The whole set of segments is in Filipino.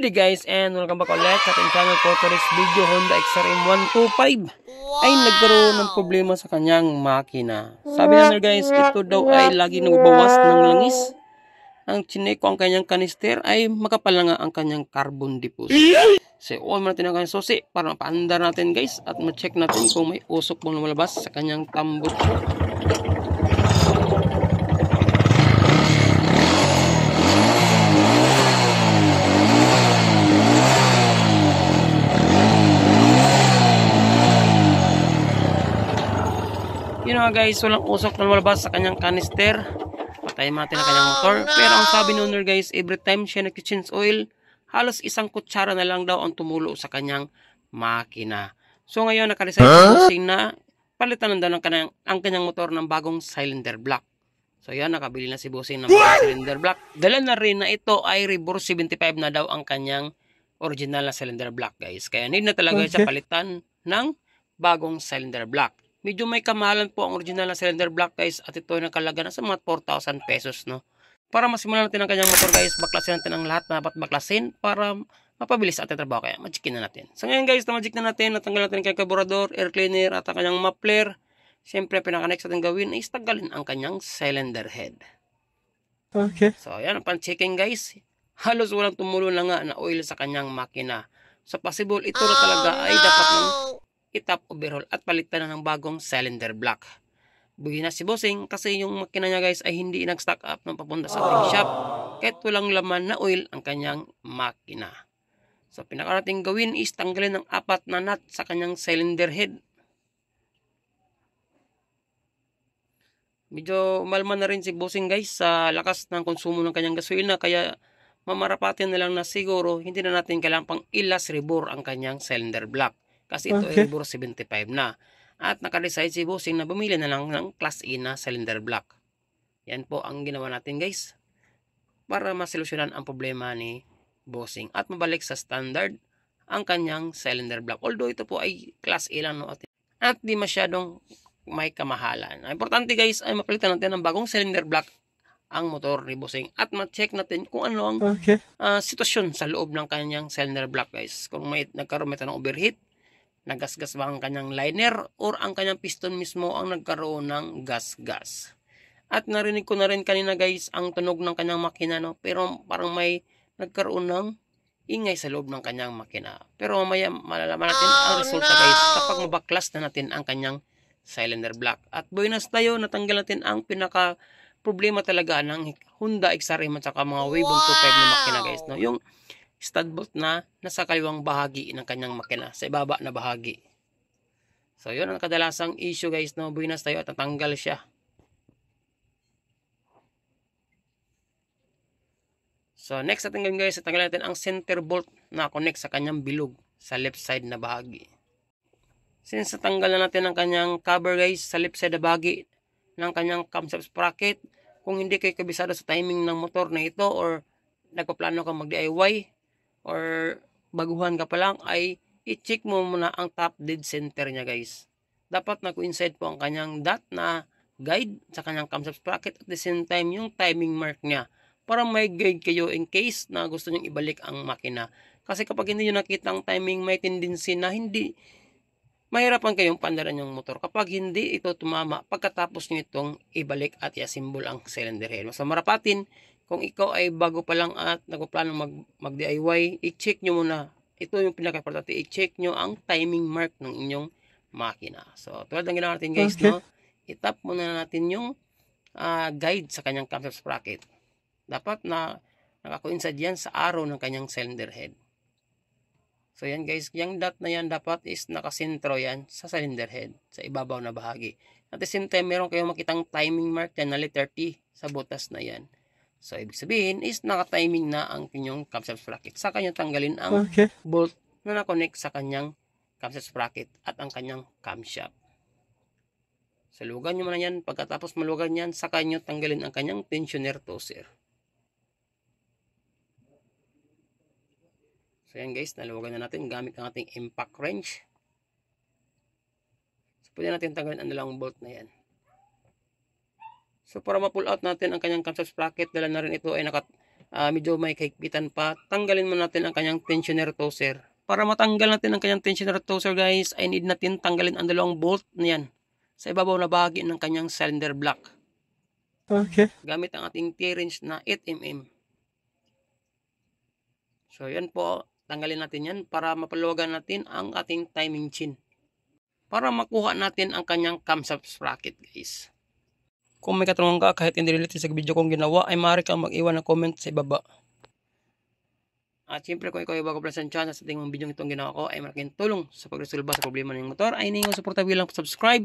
Good day guys and welcome back ulit sa ating channel for today's video Honda XRM125 ay nagkaroon ng problema sa kanyang makina. Sabi na guys, ito daw ay lagi nagbabawas ng langis. Ang chinek ko ang kanyang kanister ay makapal nga ang kanyang carbon deposit. So, on oh, natin ang kanyang susi para mapaandar natin guys at ma-check natin kung may usok pong lumalabas sa kanyang tambot. nga guys, walang usok na lumalabas sa kanyang canister. Patayin natin ang kanyang oh, motor. Oh, no. Pero ang sabi ni owner guys, every time siya nag-change oil, halos isang kutsara na lang daw ang tumulo sa kanyang makina. So ngayon, nakaresign huh? na palitan na daw ng kanyang, ang kanyang motor ng bagong cylinder block. So yan, nakabili na si Bossing ng bagong cylinder block. Dala na rin na ito ay reverse 75 na daw ang kanyang original na cylinder block guys. Kaya need na talaga okay. siya palitan ng bagong cylinder block. Medyo may kamalan po ang original na cylinder block guys at ito ay nakalaga na sa mga 4,000 pesos no. Para masimulan natin ang kanyang motor guys, baklasin natin ang lahat na dapat baklasin para mapabilis ating trabaho kaya magickin na natin. So ngayon guys, na-magic na natin, natanggal natin kay carburetor, air cleaner at ang kanyang muffler. Siyempre, pinaka-next natin gawin is tanggalin ang kanyang cylinder head. Okay. So ayan, pan-checking guys. Halos walang tumulo na nga na oil sa kanyang makina. So possible, ito na talaga oh, ay dapat oh, ng itap overhaul at palitan na ng bagong cylinder block. Buhi na si Bossing kasi yung makina niya guys ay hindi nag-stock up ng papunta sa paint shop kahit walang laman na oil ang kanyang makina. So pinakarating gawin is tanggalin ng apat na nut sa kanyang cylinder head. Medyo malma na rin si Bossing guys sa lakas ng konsumo ng kanyang gasolina kaya mamarapatin na lang na siguro hindi na natin kailangan pang ilas rebore ang kanyang cylinder block. Kasi ito okay. ay Euro 75 na. At nakadecide si Bossing na bumili na lang ng Class E na cylinder block. Yan po ang ginawa natin guys. Para masolusyonan ang problema ni Bossing. At mabalik sa standard ang kanyang cylinder block. Although ito po ay Class E lang. No? At, at di masyadong may kamahalan. importante guys ay mapalitan natin ng bagong cylinder block ang motor ni Bossing at ma-check natin kung ano ang okay. uh, sitwasyon sa loob ng kanyang cylinder block guys. Kung may nagkaroon may tanong overheat, Nagasgas ba ang kanyang liner or ang kanyang piston mismo ang nagkaroon ng gas-gas. At narinig ko na rin kanina guys ang tunog ng kanyang makina no? pero parang may nagkaroon ng ingay sa loob ng kanyang makina. Pero mamaya malalaman natin oh, ang resulta no! guys kapag mabaklas na natin ang kanyang cylinder block. At buenas tayo, natanggal natin ang pinaka problema talaga ng Honda XRM at saka mga Wave wow! 25 na makina guys. No? Yung stud na nasa kaliwang bahagi ng kanyang makina, sa ibaba na bahagi. So, yun ang kadalasang issue guys na mabuinas tayo at natanggal siya. So, next natin gawin guys, natanggal natin ang center bolt na connect sa kanyang bilog sa left side na bahagi. Since natanggal na natin ang kanyang cover guys sa left side na bahagi ng kanyang camshaft sprocket, kung hindi kayo kabisado sa timing ng motor na ito or nagpaplano kang mag-DIY, or baguhan ka pa lang ay i-check mo muna ang top dead center niya guys. Dapat na coincide po ang kanyang dot na guide sa kanyang camshaft sprocket at the same time yung timing mark niya para may guide kayo in case na gusto niyong ibalik ang makina. Kasi kapag hindi niyo nakita ang timing, may tendency na hindi mahirapan kayong pandaran yung motor kapag hindi ito tumama pagkatapos nyo itong ibalik at i-assemble ang cylinder head. Mas marapatin kung ikaw ay bago pa lang at nagpaplanong mag, mag DIY, i-check nyo muna. Ito yung pinaka-importante, i-check nyo ang timing mark ng inyong makina. So, tulad ng ginawa natin guys, okay. no? itap muna natin yung uh, guide sa kanyang camshaft sprocket. Dapat na nakakoinsad yan sa araw ng kanyang cylinder head. So yan guys, yung dot na yan dapat is nakasentro yan sa cylinder head, sa ibabaw na bahagi. At the same time, meron kayong makitang timing mark yan na letter sa butas na yan. So, ibig sabihin is naka-timing na ang inyong camshaft sprocket. Sa kanya tanggalin ang okay. bolt na na-connect sa kanyang camshaft sprocket at ang kanyang camshaft. Salugan nyo muna yan. Pagkatapos malugan yan, saka nyo tanggalin ang kanyang tensioner toser. So, yan guys. Nalugan na natin gamit ang ating impact wrench. So, pwede natin tanggalin ang dalawang bolt na yan. So para ma-pull out natin ang kanyang camshaft sprocket, dala na rin ito ay nakat, uh, medyo may kahigpitan pa. Tanggalin mo natin ang kanyang tensioner toser. Para matanggal natin ang kanyang tensioner toser guys, ay need natin tanggalin ang dalawang bolt na yan sa ibabaw na bahagi ng kanyang cylinder block. Okay. Gamit ang ating T-wrench na 8mm. So, yan po. Tanggalin natin yan para mapaluwagan natin ang ating timing chin. Para makuha natin ang kanyang camshaft sprocket, guys. Kung may katanungan ka kahit hindi related sa video kong ginawa ay maaari kang mag-iwan ng comment sa ibaba. At syempre kung ikaw ay bago pala sa channel sa ating video itong ginawa ko ay malaking tulong sa pagresolba sa problema ng motor ay ninyo suporta bilang subscribe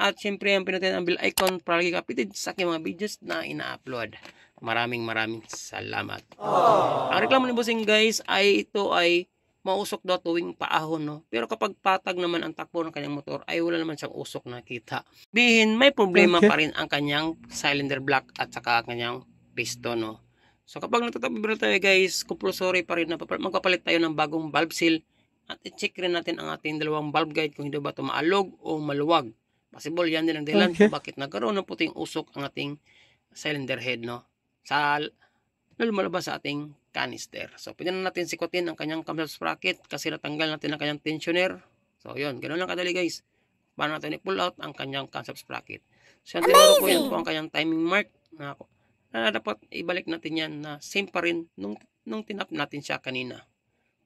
at syempre ang pinutin ang bell icon para lagi kapitin sa aking mga videos na ina-upload. Maraming maraming salamat. Aww. Ang reklamo ni Bossing guys ay ito ay mausok daw tuwing paahon, no? Pero kapag patag naman ang takbo ng kanyang motor, ay wala naman siyang usok na kita. Bihin, may problema okay. pa rin ang kanyang cylinder block at saka ang kanyang piston, no? So kapag natatabibira tayo guys, compulsory pa rin na magpapalit tayo ng bagong valve seal at i-check rin natin ang ating dalawang valve guide kung hindi ba ito maalog o maluwag. Possible yan din ang dahilan okay. bakit nagkaroon ng puting usok ang ating cylinder head, no? Sa lumalabas sa ating canister. So, pwede na natin sikutin ang kanyang camshaft sprocket kasi natanggal natin ang kanyang tensioner. So, yun. Ganoon lang kadali guys. Paano natin i-pull out ang kanyang camshaft sprocket. So, yung tinuro ko yan po ang kanyang timing mark na, na dapat ibalik natin yan na same pa rin nung, nung tinap natin siya kanina.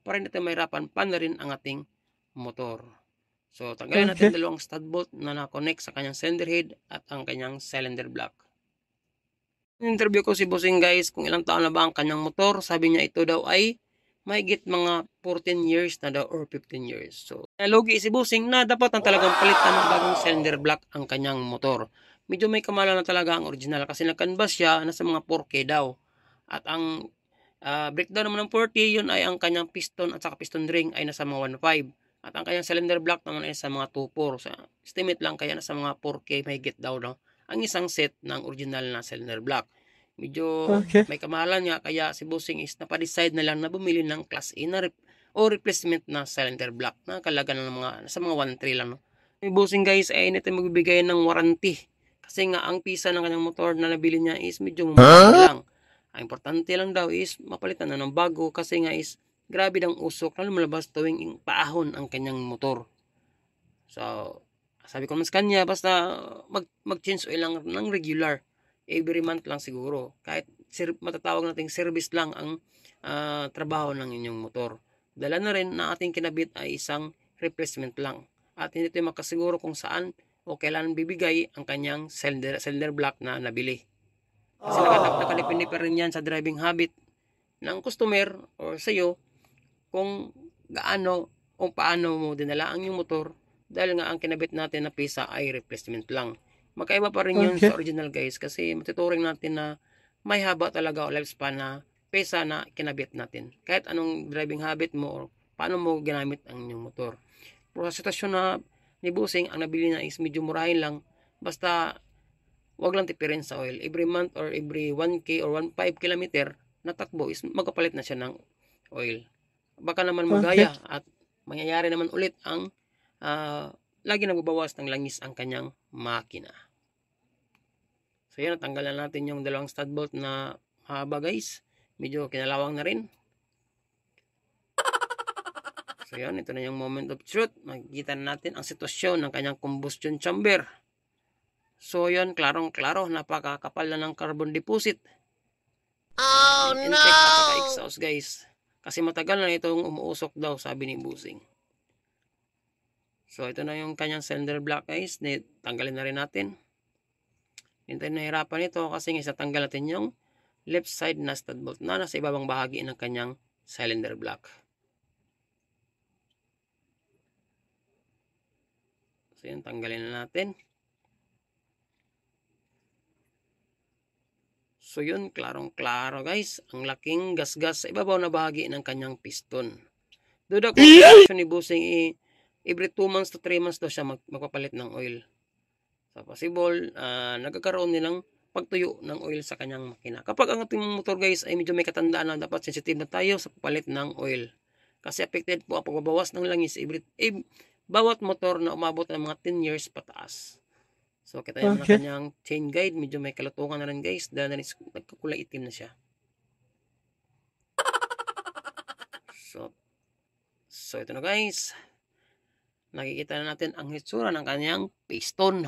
Para natin mahirapan pa na rin ang ating motor. So, tanggalin natin dalawang stud bolt na na-connect sa kanyang cylinder head at ang kanyang cylinder block. Interview ko si Bossing guys kung ilang taon na ba ang kanyang motor. Sabi niya ito daw ay may git mga 14 years na daw or 15 years. So, nalugi si Bossing na dapat ang talagang palitan ng bagong cylinder block ang kanyang motor. Medyo may kamala na talaga ang original kasi nakanbas siya na sa mga 4K daw. At ang uh, breakdown naman ng 40, yun ay ang kanyang piston at saka piston ring ay nasa mga 1.5. At ang kanyang cylinder block naman ay sa mga 2.4. So, estimate lang kaya nasa mga 4K may git daw. No? ang isang set ng original na cylinder block. Medyo okay. may kamahalan nga kaya si Bossing is napadecide na lang na bumili ng class A na rep- o replacement na cylinder block na kalaga ng mga sa mga 1.3 lang. No? Si Bossing guys ay nito magbibigay ng warranty kasi nga ang pisa ng kanyang motor na nabili niya is medyo mamahal lang. Ang importante lang daw is mapalitan na ng bago kasi nga is grabe ng usok na lumalabas tuwing paahon ang kanyang motor. So, sabi ko naman sa kanya, basta mag, change oil lang ng regular. Every month lang siguro. Kahit ser- matatawag nating service lang ang uh, trabaho ng inyong motor. Dala na rin na ating kinabit ay isang replacement lang. At hindi tayo makasiguro kung saan o kailan bibigay ang kanyang cylinder, cylinder block na nabili. Kasi oh. nakalap, nakalipin pa rin yan sa driving habit ng customer or sa'yo kung gaano o paano mo dinala ang iyong motor dahil nga ang kinabit natin na pisa ay replacement lang. Magkaiba pa rin yun sa original guys kasi matuturing natin na may haba talaga o lifespan na pesa na kinabit natin. Kahit anong driving habit mo or paano mo ginamit ang inyong motor. Pero sa sitwasyon na ni Busing, ang nabili na is medyo murahin lang. Basta wag lang tipirin sa oil. Every month or every 1K or 1.5 km na takbo is magkapalit na siya ng oil. Baka naman magaya okay. at mangyayari naman ulit ang uh, lagi nagbabawas ng langis ang kanyang makina. So yan, tanggalan natin yung dalawang stud bolt na haba guys. Medyo kinalawang na rin. So yan, ito na yung moment of truth. Magkikita na natin ang sitwasyon ng kanyang combustion chamber. So yan, klarong-klaro, napakakapal na ng carbon deposit. Oh no! Intake exhaust guys. Kasi matagal na itong umuusok daw, sabi ni Busing. So, ito na yung kanyang cylinder block guys. Tanggalin na rin natin. Hindi tayo nahirapan ito kasi nga itatanggal natin yung left side na stud bolt na nasa ibabang bahagi ng kanyang cylinder block. So, yun. Tanggalin na natin. So yun, klarong-klaro guys, ang laking gasgas -gas sa ibabaw na bahagi ng kanyang piston. Duda ko ni Busing i every 2 months to 3 months daw siya mag, magpapalit ng oil. So possible, uh, nagkakaroon din ng pagtuyo ng oil sa kanyang makina. Kapag ang ating motor guys ay medyo may katandaan na dapat sensitive na tayo sa papalit ng oil. Kasi affected po ang pagbabawas ng langis every, eh, bawat motor na umabot ng mga 10 years pataas. So kita yung okay. kanyang chain guide, medyo may kalutungan na rin guys dahil na nagkakulay itim na siya. So, so ito na guys nakikita na natin ang hitsura ng kanyang piston.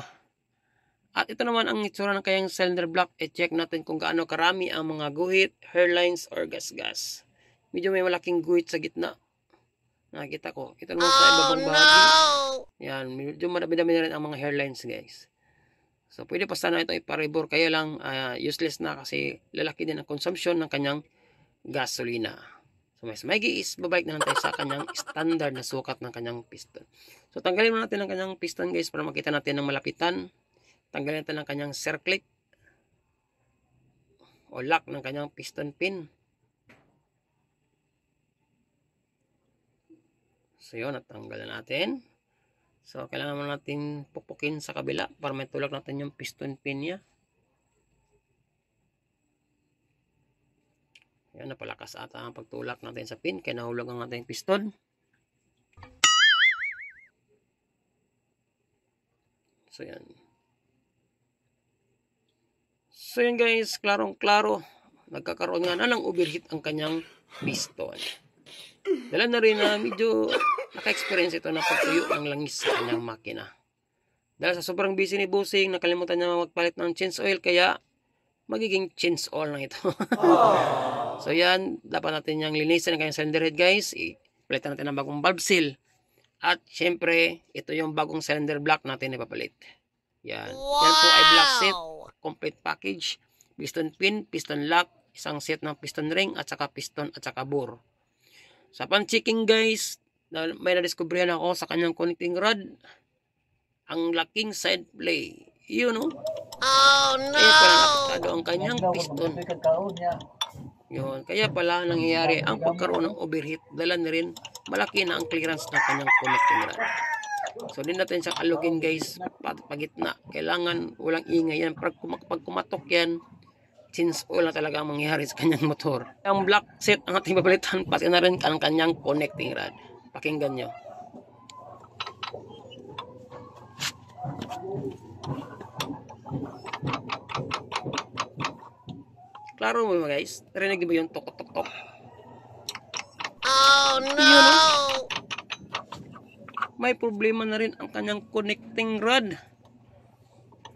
At ito naman ang hitsura ng kanyang cylinder block. I-check natin kung gaano karami ang mga guhit, hairlines, or gas-gas. Medyo may malaking guhit sa gitna. Nakikita ko. Ito naman oh, sa ibabang bahagi. Yan, medyo madami-dami na rin ang mga hairlines guys. So, pwede pa sana ito iparibor. Kaya lang, uh, useless na kasi lalaki din ang consumption ng kanyang gasolina. So mas maigi is babalik na lang tayo sa kanyang standard na sukat ng kanyang piston. So tanggalin muna natin ang kanyang piston guys para makita natin ng malapitan. Tanggalin natin ang kanyang circlip o lock ng kanyang piston pin. So yun, natanggal natin. So kailangan natin pupukin sa kabila para may tulak natin yung piston pin niya. Yan, napalakas ata ang pagtulak natin sa pin. Kaya nahulog ang ating piston. So, yan. So, yan guys. Klarong-klaro. Nagkakaroon nga na ng overheat ang kanyang piston. Dala na rin na medyo naka-experience ito na pagtuyo ang langis sa kanyang makina. Dahil sa sobrang busy ni Busing, nakalimutan niya magpalit ng change oil kaya magiging change oil na ito. Oh. So yan, dapat natin yung linisin ng kanyang cylinder head guys. Ipalitan natin ng bagong valve seal. At syempre, ito yung bagong cylinder block natin ipapalit. Yan. Wow! Yan po ay block set, complete package, piston pin, piston lock, isang set ng piston ring at saka piston at saka bore. Sa pan-checking guys, may na nadiskubrihan ako sa kanyang connecting rod. Ang laking side play. You know? Oh no! Kaya pala nakatado ang kanyang piston. Yun. Kaya pala nangyayari ang pagkaroon ng overheat dala na rin malaki na ang clearance ng kanyang connecting rod. So din natin siyang alugin guys na. Kailangan walang ingay yan. Pag, kumak pag kumatok yan since wala talaga ang mangyayari sa kanyang motor. Ang black set ang ating babalitan pati na rin ang kanyang connecting rod. Pakinggan nyo. Thank you. Klaro mo mga guys. Narinig niyo ba yung tok tok tok? Oh no! Yun, oh. May problema na rin ang kanyang connecting rod.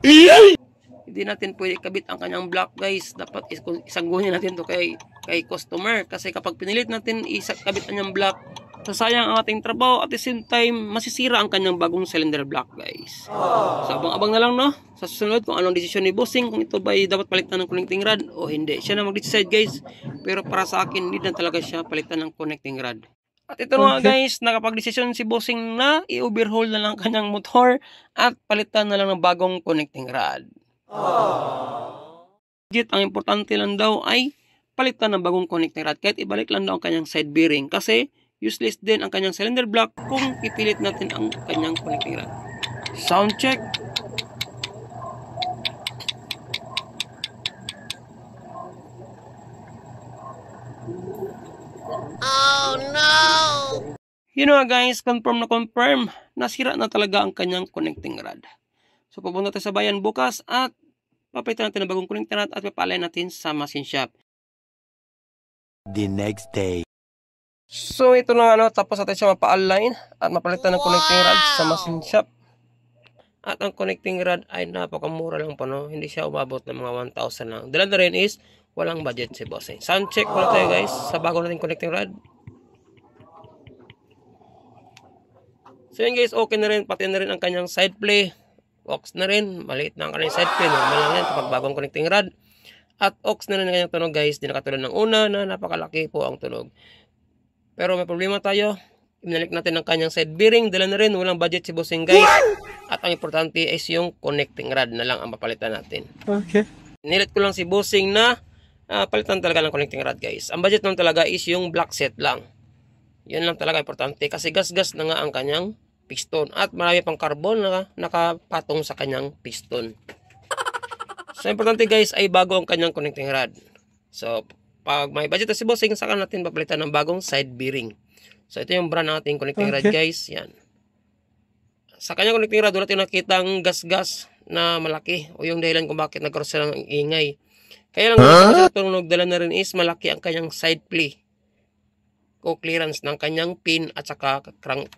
Iyay! Hindi natin pwede kabit ang kanyang block guys. Dapat isanggunin natin to kay, kay customer. Kasi kapag pinilit natin isakabit ang kanyang block, Sasayang ang ating trabaho at the same time, masisira ang kanyang bagong cylinder block guys. So abang-abang na lang no, sa susunod kung anong desisyon ni bossing, kung ito ba dapat palitan ng connecting rod o hindi. Siya na mag-decide guys, pero para sa akin, hindi na talaga siya palitan ng connecting rod. At ito okay. na guys, nakapag-desisyon si bossing na i-overhaul na lang kanyang motor at palitan na lang ng bagong connecting rod. Legit, ang importante lang daw ay palitan ng bagong connecting rod kahit ibalik lang daw ang kanyang side bearing kasi Useless din ang kanyang cylinder block kung ipilit natin ang kanyang connecting Sound check. Oh no! You know guys, confirm na confirm, nasira na talaga ang kanyang connecting rod. So pupunta tayo sa bayan bukas at papalitan natin ng bagong connecting rod at papalay natin sa machine shop. The next day. So ito na no, tapos natin siya mapa-align at mapalitan ng connecting rod sa machine shop. At ang connecting rod ay napakamura lang po no, hindi siya umabot ng mga 1,000 lang. Dala na rin is walang budget si boss. Eh. Sound check ko tayo guys sa bago nating connecting rod. So yun guys, okay na rin, pati na rin ang kanyang side play. Ox na rin, maliit na ang kanyang side play, normal lang yan kapag bagong connecting rod. At ox na rin ang kanyang tunog guys, di nakatulad ng una na napakalaki po ang tunog. Pero may problema tayo. Ibinalik natin ang kanyang side bearing. Dala na rin. Walang budget si Bossing guys. At ang importante is yung connecting rod na lang ang mapalitan natin. Okay. Nilit ko lang si Bossing na uh, palitan talaga ng connecting rod guys. Ang budget lang talaga is yung black set lang. Yan lang talaga importante kasi gasgas -gas na nga ang kanyang piston at marami pang carbon na nakapatong sa kanyang piston. So importante guys ay bago ang kanyang connecting rod. So pag may budget na si bossing, saka natin papalitan ng bagong side bearing. So, ito yung brand ng ating connecting okay. rod guys. Yan. Sa kanya connecting rod, natin tayong nakitang gas-gas na malaki o yung dahilan kung bakit nagkaroon sila ng ingay. Kaya lang, huh? itong nagdala na rin is malaki ang kanyang side play o clearance ng kanyang pin at saka crank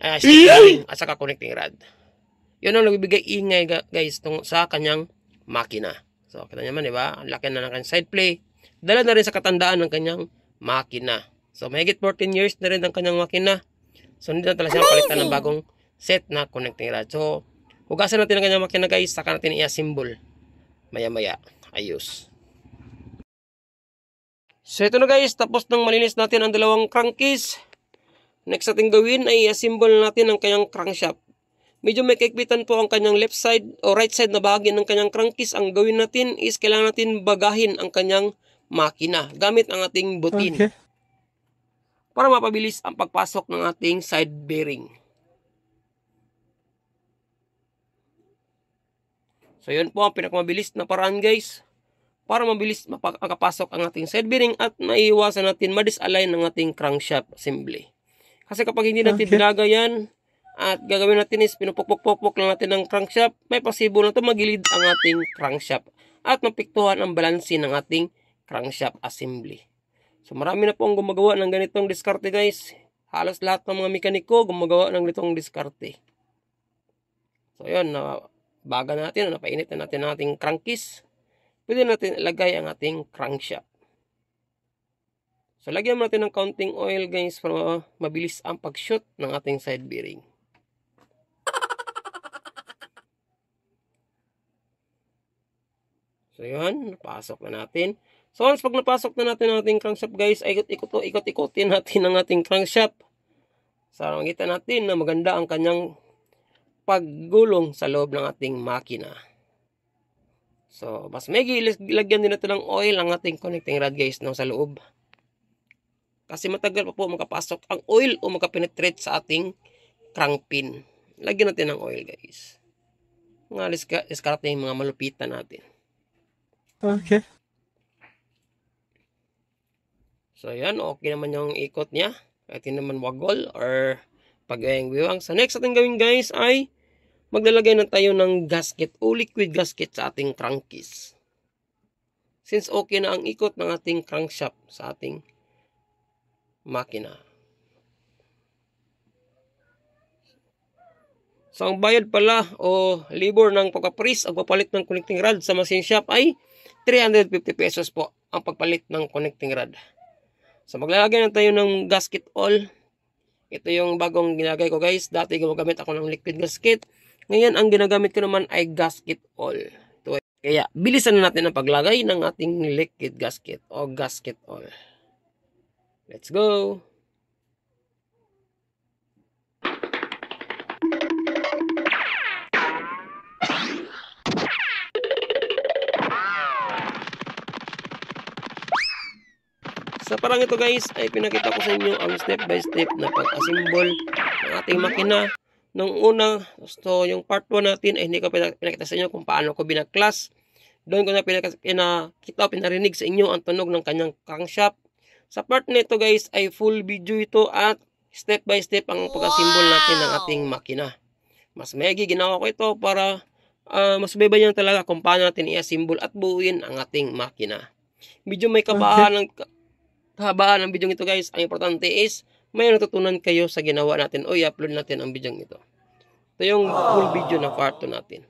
ah, Ay, uh, bearing at saka connecting rod. Yun ang nagbibigay ingay guys tung, sa kanyang makina. So, kita nyo man, di ba? Ang laki na ng kanyang side play Dala na rin sa katandaan ng kanyang makina. So mahigit 14 years na rin ang kanyang makina. So hindi na talaga siya palitan ng bagong set na connecting rod. So hugasan natin ang kanyang makina guys, saka natin i-assemble. Maya maya, ayos. So ito na guys, tapos nang malinis natin ang dalawang crankcase. Next ating gawin ay i-assemble natin ang kanyang crankshaft. Medyo may kaikbitan po ang kanyang left side o right side na bahagi ng kanyang crankcase. Ang gawin natin is kailangan natin bagahin ang kanyang makina gamit ang ating butin. Okay. Para mapabilis ang pagpasok ng ating side bearing. So yun po ang pinakamabilis na paraan guys para mabilis makapasok ang ating side bearing at maiiwasan natin ma-disalign ng ating crankshaft assembly. Kasi kapag hindi natin okay. binaga yan, at gagawin natin is pinupukpok-pukpok lang natin ang crankshaft, may pasibo na ito magilid ang ating crankshaft at mapiktuhan ang balansi ng ating crankshaft assembly. So marami na po ang gumagawa ng ganitong diskarte guys. Halos lahat ng mga mekaniko gumagawa ng ganitong diskarte. So yun, baga natin, napainit na natin ating crankcase. Pwede natin ilagay ang ating crankshaft. So lagyan natin ng counting oil guys para mabilis ang pag-shoot ng ating side bearing. So yun, pasok na natin. So once pag napasok na natin ang ating crankshaft guys, ikot-ikot to, ikot-ikotin natin ang ating crankshaft. Sana so, makita natin na maganda ang kanyang paggulong sa loob ng ating makina. So, mas megi, lagyan din natin ng oil ang ating connecting rod guys no, sa loob. Kasi matagal pa po makapasok ang oil o makapenetrate sa ating crank pin. Lagyan natin ng oil guys. Nga, iskarte yung mga malupitan natin. Okay. So, yan. Okay naman yung ikot niya. Kahit naman wagol or pagayang wiwang. Sa so, next ating gawin guys ay maglalagay na tayo ng gasket o liquid gasket sa ating crankcase. Since okay na ang ikot ng ating crankshaft sa ating makina. So, ang bayad pala o labor ng pagpaparis o papalit ng connecting rod sa machine shop ay 350 pesos po ang pagpalit ng connecting rod. So maglalagay na tayo ng gasket all. Ito yung bagong ginagay ko guys. Dati gumagamit ako ng liquid gasket. Ngayon ang ginagamit ko naman ay gasket all. Ito. Kaya bilisan na natin ang paglagay ng ating liquid gasket o gasket all. Let's go! Sa parang ito guys ay pinakita ko sa inyo ang step by step na pag-assemble ng ating makina. Nung una, so yung part 1 natin ay hindi ko pinakita sa inyo kung paano ko binaklas. Doon ko na pinakita o pinarinig sa inyo ang tunog ng kanyang crankshaft. Sa part nito guys ay full video ito at step by step ang pag-assemble natin ng ating makina. Mas megi ginawa ko ito para uh, ah, masubaybay niyan talaga kung paano natin i-assemble at buuin ang ating makina. Medyo may kabahan ng habaan ng video ito guys. Ang importante is, may natutunan kayo sa ginawa natin o i-upload natin ang video ito. Ito yung full video na part 2 natin.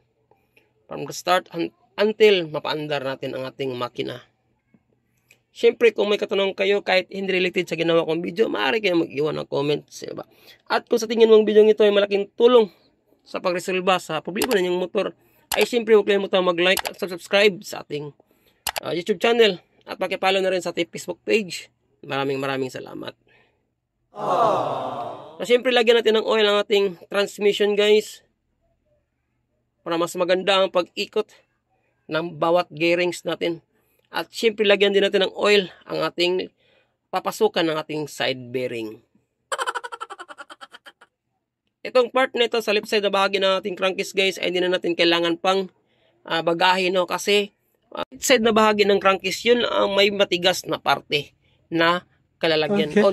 From the start until mapaandar natin ang ating makina. Siyempre, kung may katanong kayo kahit hindi related sa ginawa kong video, maaari kayo mag-iwan ng comments. Diba? At kung sa tingin mong video ito ay malaking tulong sa pagresolba sa problema ng inyong motor, ay siyempre huwag kayo mo mag-like at subscribe sa ating uh, YouTube channel at pakipalo na rin sa ating Facebook page Maraming maraming salamat. Aww. So, siyempre, lagyan natin ng oil ang ating transmission, guys. Para mas maganda ang pag-ikot ng bawat gearings natin. At siyempre, lagyan din natin ng oil ang ating papasukan ng ating side bearing. Itong part nito sa left side na bahagi ng ating crankcase guys ay hindi na natin kailangan pang uh, bagahin no kasi uh, side na bahagi ng crankcase yun ang may matigas na parte na kalalagyan okay. o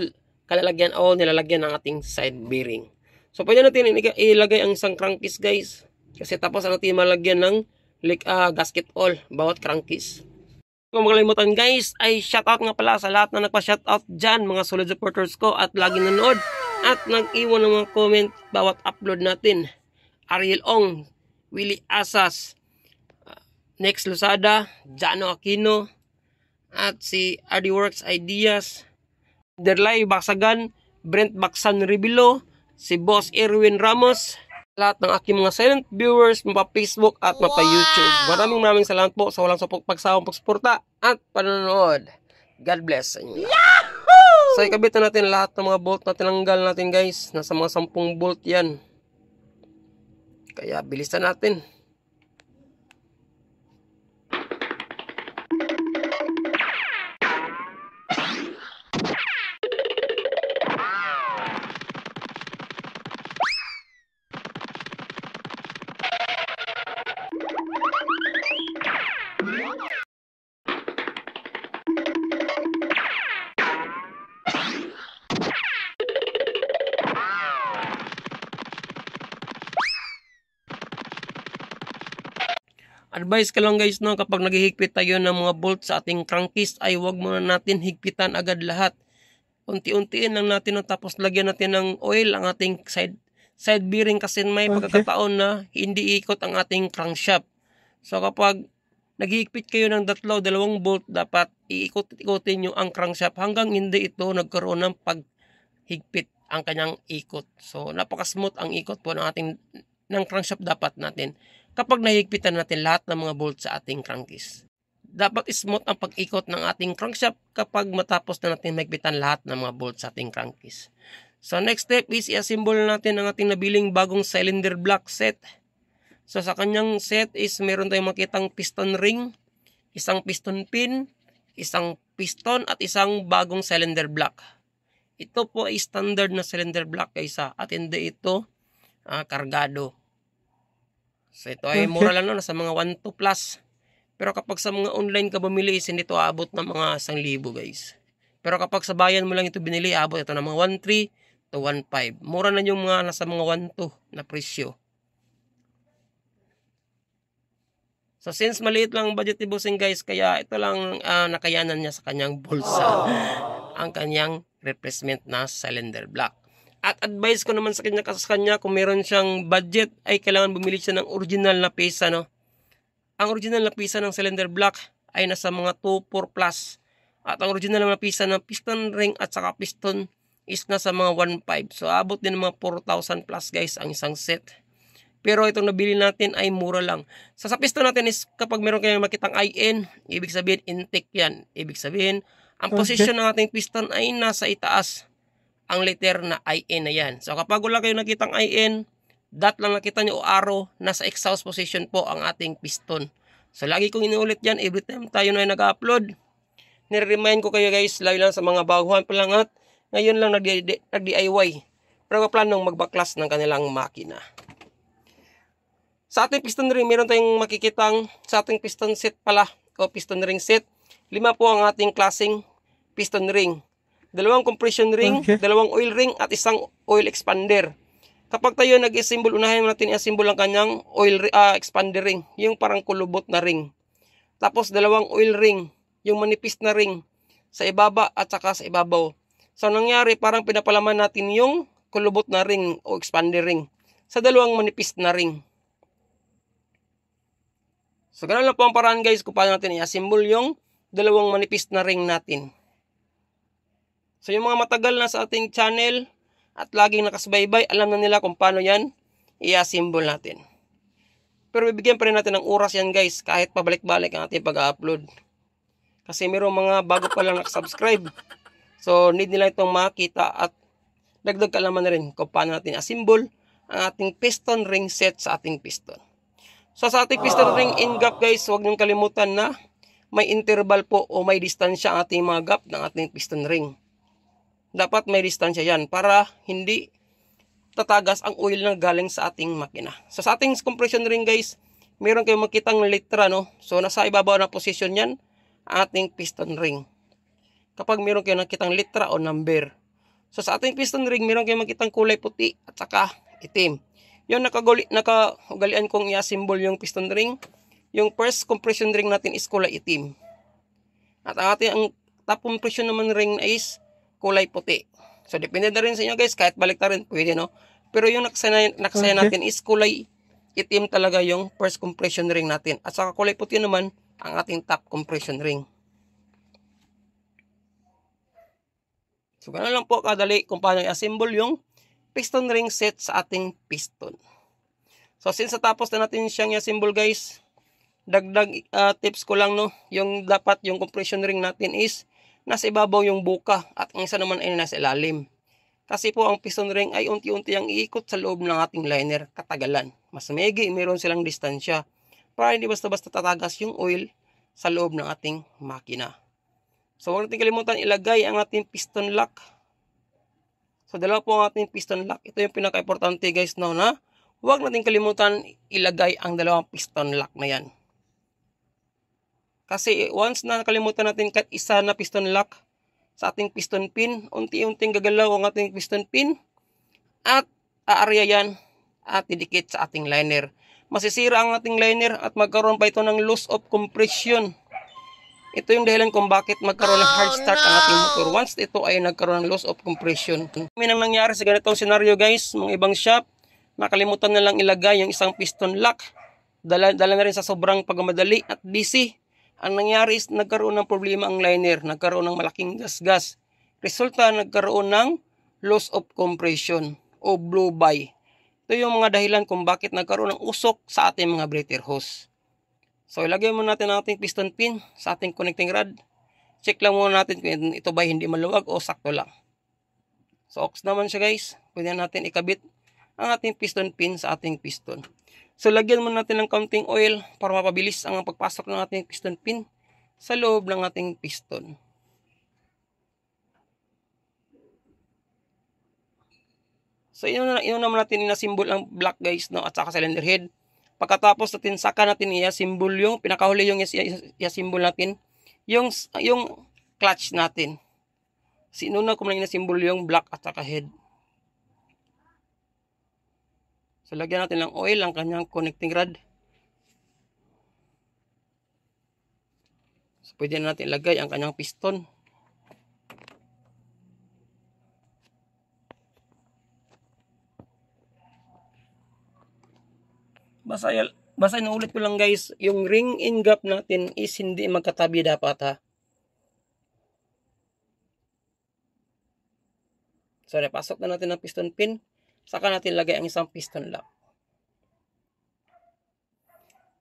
kalalagyan all nilalagyan ng ating side bearing. So pwede natin ilagay ang isang crankcase guys kasi tapos natin malagyan ng like, uh, gasket all bawat crankcase. Kung makalimutan guys ay shoutout nga pala sa lahat na nagpa-shoutout dyan mga solid supporters ko at lagi nanood at nag-iwan ng mga comment bawat upload natin. Ariel Ong, Willie Asas, ah, Next Lusada, Jano Aquino, at si Adiworks Ideas, Derlay Baksagan, Brent Baksan Ribilo, si Boss Erwin Ramos, lahat ng aking mga silent viewers, mapa-Facebook at mapa-YouTube. Maraming maraming salamat po sa walang sapok pagsawang pagsuporta at panonood. God bless sa inyo. Yahoo! So, ikabit natin lahat ng mga bolt na tinanggal natin guys. Nasa mga 10 bolt yan. Kaya bilisan natin. advice ka lang guys no, kapag naghihigpit tayo ng mga bolt sa ating crankcase ay huwag muna natin higpitan agad lahat. Unti-untiin lang natin no, tapos lagyan natin ng oil ang ating side side bearing kasi may okay. pagkakataon na hindi ikot ang ating crankshaft. So kapag naghihigpit kayo ng datlaw, dalawang bolt, dapat iikot-ikotin nyo ang crankshaft hanggang hindi ito nagkaroon ng paghigpit ang kanyang ikot. So, napaka-smooth ang ikot po ng ating ng crankshaft dapat natin kapag nahigpitan natin lahat ng mga bolt sa ating crankcase. Dapat smooth ang pag-ikot ng ating crankshaft kapag matapos na natin mahigpitan lahat ng mga bolt sa ating crankcase. So next step is i-assemble natin ang ating nabiling bagong cylinder block set. So sa kanyang set is meron tayong makitang piston ring, isang piston pin, isang piston at isang bagong cylinder block. Ito po ay standard na cylinder block kaysa at hindi ito uh, kargado. So ito ay mura lang no, sa mga 1 to plus. Pero kapag sa mga online ka bumili, is hindi ito aabot ng mga 1,000 guys. Pero kapag sa bayan mo lang ito binili, aabot ito ng mga 1,300 to 1,500. Mura na yung mga nasa mga 1,2 na presyo. So since maliit lang budget ni Bossing guys, kaya ito lang uh, nakayanan niya sa kanyang bulsa. Oh. ang kanyang replacement na cylinder block at advice ko naman sa kanya kasi sa kanya kung meron siyang budget ay kailangan bumili siya ng original na pesa no. Ang original na pesa ng cylinder block ay nasa mga 24 plus at ang original na pesa ng piston ring at saka piston is nasa mga 1.5. So abot din ng mga 4,000 plus guys ang isang set. Pero itong nabili natin ay mura lang. Sa sa piston natin is kapag meron kayong makitang IN, ibig sabihin intake yan. Ibig sabihin, ang position ng ating piston ay nasa itaas ang letter na IN na yan. So kapag wala kayo nakitang IN, dot lang nakita nyo o arrow, nasa exhaust position po ang ating piston. So lagi kong inuulit yan every time tayo na nag-upload. Nire-remind ko kayo guys, lalo lang sa mga baguhan pa lang at ngayon lang nag-DIY. Pero planong magbaklas ng kanilang makina. Sa ating piston ring, meron tayong makikitang sa ating piston set pala o piston ring set. Lima po ang ating klaseng piston ring dalawang compression ring, okay. dalawang oil ring, at isang oil expander. Kapag tayo nag-assemble, unahin natin i-assemble ang kanyang oil uh, expander ring, yung parang kulubot na ring. Tapos dalawang oil ring, yung manipis na ring, sa ibaba at saka sa ibabaw. So nangyari, parang pinapalaman natin yung kulubot na ring o expander ring sa dalawang manipis na ring. So, ganun lang po ang paraan guys kung paano natin i-assemble yung dalawang manipis na ring natin. So yung mga matagal na sa ating channel at laging nakasubaybay, alam na nila kung paano yan i-assemble natin. Pero bibigyan pa rin natin ng oras yan guys kahit pabalik-balik ang ating pag-upload. Kasi mayroong mga bago pa lang nakasubscribe. So need nila itong makita at dagdag kalaman na rin kung paano natin assemble ang ating piston ring set sa ating piston. So sa ating piston ring in gap guys, huwag niyong kalimutan na may interval po o may distansya ang ating mga gap ng ating piston ring dapat may distansya yan para hindi tatagas ang oil na galing sa ating makina. So, sa ating compression ring guys, meron kayong makitang litra no. So nasa ibabaw na position yan ating piston ring. Kapag meron kayong nakitang litra o number. So sa ating piston ring, meron kayong makitang kulay puti at saka itim. Yung nakaguli, nakaugalian kong i-symbol yung piston ring. Yung first compression ring natin is kulay itim. At ang ating ang top compression naman ring is kulay puti. So, depende na rin sa inyo guys. Kahit balik na rin, pwede no. Pero yung nakasaya, naksaya okay. natin is kulay itim talaga yung first compression ring natin. At saka kulay puti naman ang ating top compression ring. So, ganun lang po kadali kung paano i-assemble yung piston ring set sa ating piston. So, since tapos na natin siyang i-assemble guys, dagdag uh, tips ko lang no, yung dapat yung compression ring natin is nasa ibabaw yung buka at ang isa naman ay nasa ilalim. Kasi po ang piston ring ay unti-unti ang iikot sa loob ng ating liner katagalan. Mas megi, meron silang distansya para hindi basta-basta tatagas yung oil sa loob ng ating makina. So huwag natin kalimutan ilagay ang ating piston lock. So dalawa po ang ating piston lock. Ito yung pinaka-importante guys no na huwag natin kalimutan ilagay ang dalawang piston lock na yan. Kasi once na nakalimutan natin kahit isa na piston lock sa ating piston pin, unti-unting gagalaw ang ating piston pin at aarya yan at didikit sa ating liner. Masisira ang ating liner at magkaroon pa ito ng loss of compression. Ito yung dahilan kung bakit magkaroon ng hard start ang ating motor. Once ito ay nagkaroon ng loss of compression. May nang nangyari sa ganitong scenario guys, mga ibang shop, nakalimutan na lang ilagay yung isang piston lock. Dala, dala na rin sa sobrang pagmamadali at busy ang nangyari is nagkaroon ng problema ang liner, nagkaroon ng malaking gasgas. Resulta nagkaroon ng loss of compression o blow by. Ito yung mga dahilan kung bakit nagkaroon ng usok sa ating mga breather hose. So ilagay muna natin ang ating piston pin sa ating connecting rod. Check lang muna natin kung ito ba hindi maluwag o sakto lang. So ox naman siya guys. Pwede natin ikabit ang ating piston pin sa ating piston. So lagyan muna natin ng counting oil para mapabilis ang pagpasok ng ating piston pin sa loob ng ating piston. So inuna, inuna natin na symbol ang block guys no at saka cylinder head. Pagkatapos natin saka natin iya symbol yung pinakahuli yung iya symbol natin yung yung clutch natin. Sino na kumain na symbol yung block at saka head. So lagyan natin ng oil ang kanyang connecting rod. So pwede na natin ilagay ang kanyang piston. Basayan, basayan ulit ko lang guys, yung ring in gap natin is hindi magkatabi dapat ha. So, napasok na natin ang piston pin. Saka natin lagay ang isang piston lock.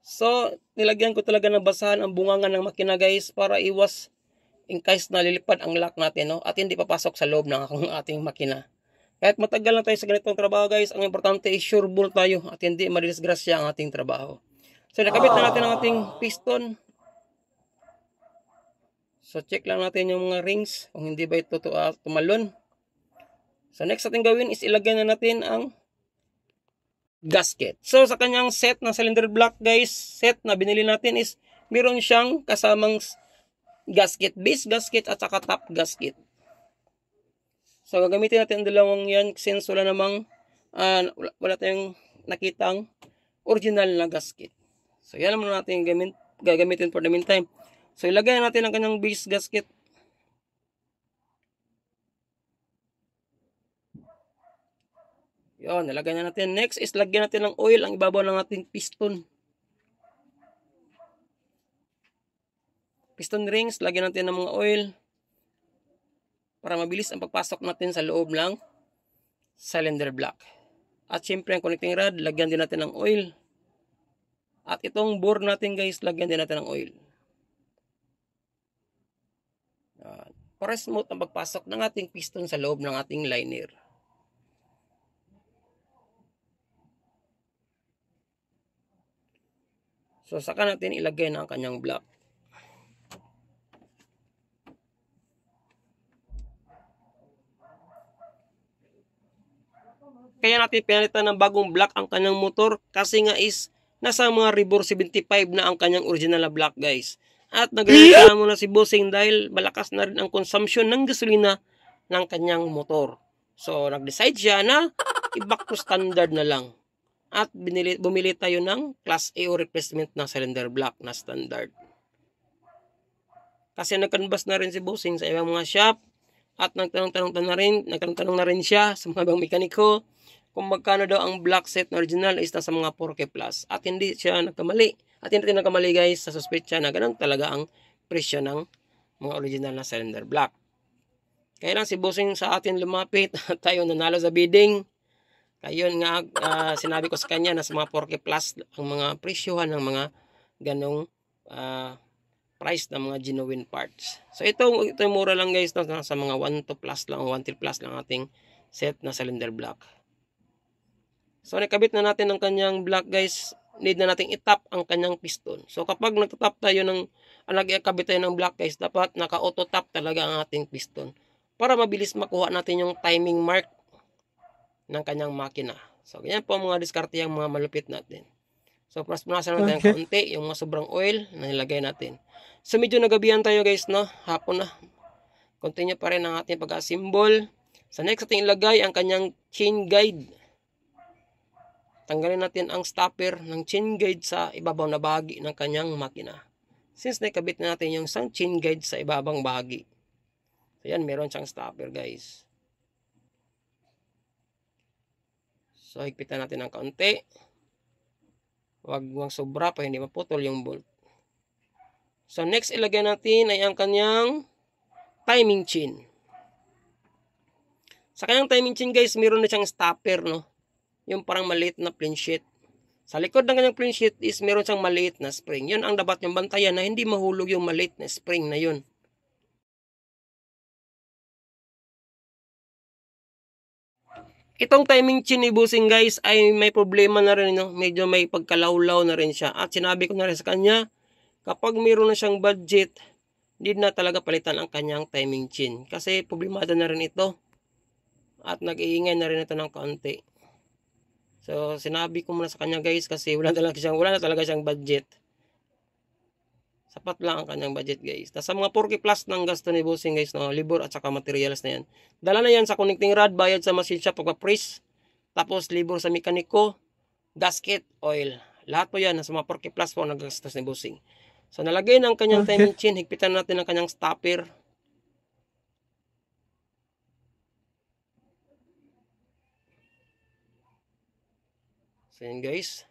So, nilagyan ko talaga ng basahan ang bunganga ng makina guys para iwas in case nalilipad ang lock natin no? at hindi papasok sa loob ng ating makina. Kahit matagal na tayo sa ganitong trabaho guys, ang importante is sure bull tayo at hindi madisgrasya ang ating trabaho. So, nakabit na natin ang ating piston. So, check lang natin yung mga rings kung hindi ba ito ah, tumalon. So next natin gawin is ilagay na natin ang gasket. So sa kanyang set ng cylinder block guys, set na binili natin is meron siyang kasamang gasket, base gasket at saka top gasket. So gagamitin natin ang dalawang yan since wala namang uh, wala, wala tayong nakitang original na gasket. So yan naman natin gamit, gagamitin for the meantime. So ilagay natin ang kanyang base gasket Yun, nilagay na natin. Next is lagyan natin ng oil ang ibabaw ng ating piston. Piston rings, lagyan natin ng mga oil para mabilis ang pagpasok natin sa loob ng cylinder block. At syempre ang connecting rod, lagyan din natin ng oil. At itong bore natin guys, lagyan din natin ng oil. Para smooth ang pagpasok ng ating piston sa loob ng ating liner. So, saka natin ilagay na ang kanyang block. Kaya natin pinalitan ng bagong block ang kanyang motor kasi nga is nasa mga Ribor 75 na ang kanyang original na block guys. At nagreklamo muna si Bossing dahil malakas na rin ang consumption ng gasolina ng kanyang motor. So, nag-decide siya na i-back to standard na lang at binili, bumili tayo ng Class A o replacement ng cylinder block na standard. Kasi nag na rin si Bosing sa ibang mga shop at nagtanong-tanong na rin, nagtanong-tanong na rin siya sa mga ibang mekaniko kung magkano daw ang block set na original is sa mga 4K plus at hindi siya nagkamali. At hindi nagkamali guys sa suspecha na ganun talaga ang presyo ng mga original na cylinder block. Kaya lang si Bosing sa atin lumapit at tayo nanalo sa bidding Ayun nga, uh, sinabi ko sa kanya na sa mga 4K plus ang mga presyohan ng mga ganong uh, price ng mga genuine parts. So ito, ito mura lang guys, no, sa mga 1 to plus lang, 1 till plus lang ating set na cylinder block. So nakabit na natin ang kanyang block guys, need na nating itap ang kanyang piston. So kapag nagtatap tayo ng, nagkabit tayo ng block guys, dapat naka-auto tap talaga ang ating piston para mabilis makuha natin yung timing mark ng kanyang makina. So, ganyan po mga diskarte yung mga malupit natin. So, plus pras-prasan natin okay. konti yung mga sobrang oil na nilagay natin. So, medyo nagabihan tayo guys, no? Hapon na. Continue pa rin ang ating pag-assemble. Sa so, next ating ilagay ang kanyang chain guide. Tanggalin natin ang stopper ng chain guide sa ibabaw na bahagi ng kanyang makina. Since nakabit na natin yung isang chain guide sa ibabang bahagi. So, yan, meron siyang stopper guys. So, higpitan natin ng kaunti. Huwag huwag sobra pa hindi maputol yung bolt. So, next ilagay natin ay ang kanyang timing chain. Sa kanyang timing chain guys, meron na siyang stopper no. Yung parang maliit na plane Sa likod ng kanyang plane is meron siyang maliit na spring. Yun ang dapat niyang bantayan na hindi mahulog yung maliit na spring na yun. Itong timing chin ni Busing guys ay may problema na rin. No? Medyo may pagkalawlaw na rin siya. At sinabi ko na rin sa kanya, kapag meron na siyang budget, hindi na talaga palitan ang kanyang timing chin. Kasi problemado na rin ito. At nag-iingay na rin ito ng kaunti. So sinabi ko muna sa kanya guys kasi wala na talaga siyang, wala na talaga siyang budget sapat lang ang kanyang budget guys. Tapos sa mga 4K plus ng gasto ni bossing guys, no, libor at saka materials na yan. Dala na yan sa connecting rod, bayad sa machine shop pagpa-press. Tapos libor sa mekaniko, gasket, oil. Lahat po yan sa mga 4K plus po ang nagastos ni bossing. So nalagay ng kanyang okay. timing chain, higpitan natin ang kanyang stopper. So yun guys.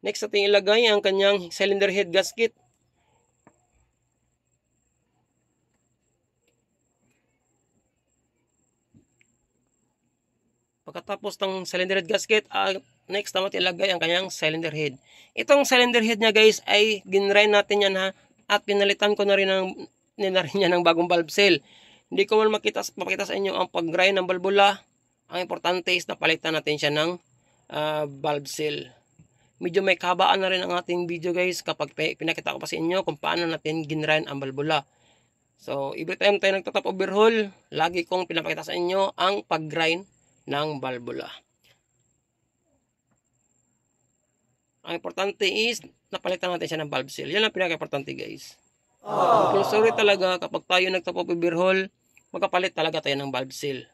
Next natin ilagay ang kanyang cylinder head gasket. Pagkatapos ng cylinder head gasket, uh, next naman ilagay ang kanyang cylinder head. Itong cylinder head niya guys ay ginrain natin yan ha at pinalitan ko na rin ng, na niya ng bagong valve seal. Hindi ko man makita, papakita sa inyo ang pag-grind ng balbula. Ang importante is napalitan natin siya ng uh, valve seal medyo may kahabaan na rin ang ating video guys kapag pinakita ko pa sa inyo kung paano natin ginrayan ang balbula. So, every time tayo nagtatap overhaul, lagi kong pinapakita sa inyo ang paggrind ng balbula. Ang importante is, napalitan natin siya ng valve seal. Yan ang pinaka-importante guys. Aww. Ah. sorry talaga kapag tayo nagtatap overhaul, magkapalit talaga tayo ng valve seal.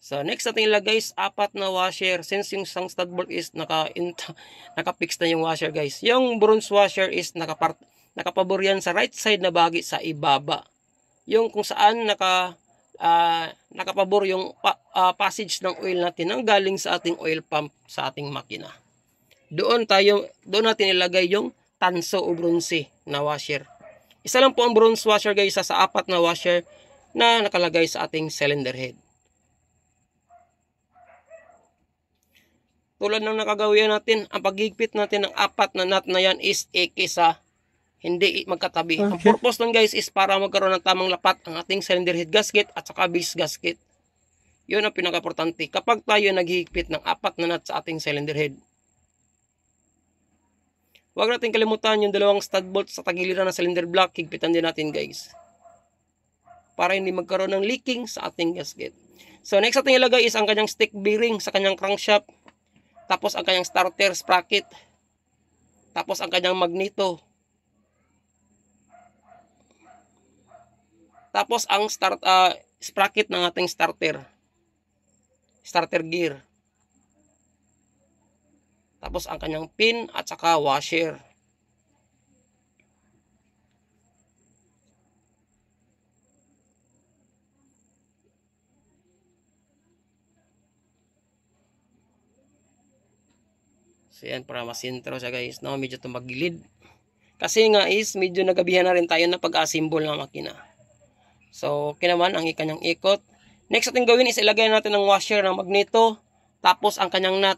So, next natin ilagay guys, apat na washer. Since yung isang stud bolt is naka, in, naka-fix na yung washer guys. Yung bronze washer is nakapart, nakapabor yan sa right side na bagi sa ibaba. Yung kung saan naka, uh, nakapabor yung pa, uh, passage ng oil natin nang galing sa ating oil pump sa ating makina. Doon tayo, doon natin ilagay yung tanso o bronze na washer. Isa lang po ang bronze washer guys sa apat na washer na nakalagay sa ating cylinder head. Tulad ng nakagawian natin, ang paghigpit natin ng apat na nut na yan is eke sa hindi magkatabi. Okay. Ang purpose ng guys is para magkaroon ng tamang lapat ang ating cylinder head gasket at saka base gasket. Yun ang pinakaportante kapag tayo naghihigpit ng apat na nut sa ating cylinder head. Huwag natin kalimutan yung dalawang stud bolt sa tagiliran ng cylinder block. Higpitan din natin guys. Para hindi magkaroon ng leaking sa ating gasket. So next ating ilagay is ang kanyang stick bearing sa kanyang crankshaft tapos ang kanyang starter sprocket. Tapos ang kanyang magneto. Tapos ang start uh, sprocket ng ating starter. Starter gear. Tapos ang kanyang pin at saka washer. So yan para masintro siya guys. No? Medyo tumagilid. Kasi nga is medyo nagabihan na rin tayo na pag-assemble ng makina. So okay naman ang kanyang ikot. Next ating gawin is ilagay natin ang washer ng magneto. Tapos ang kanyang nut.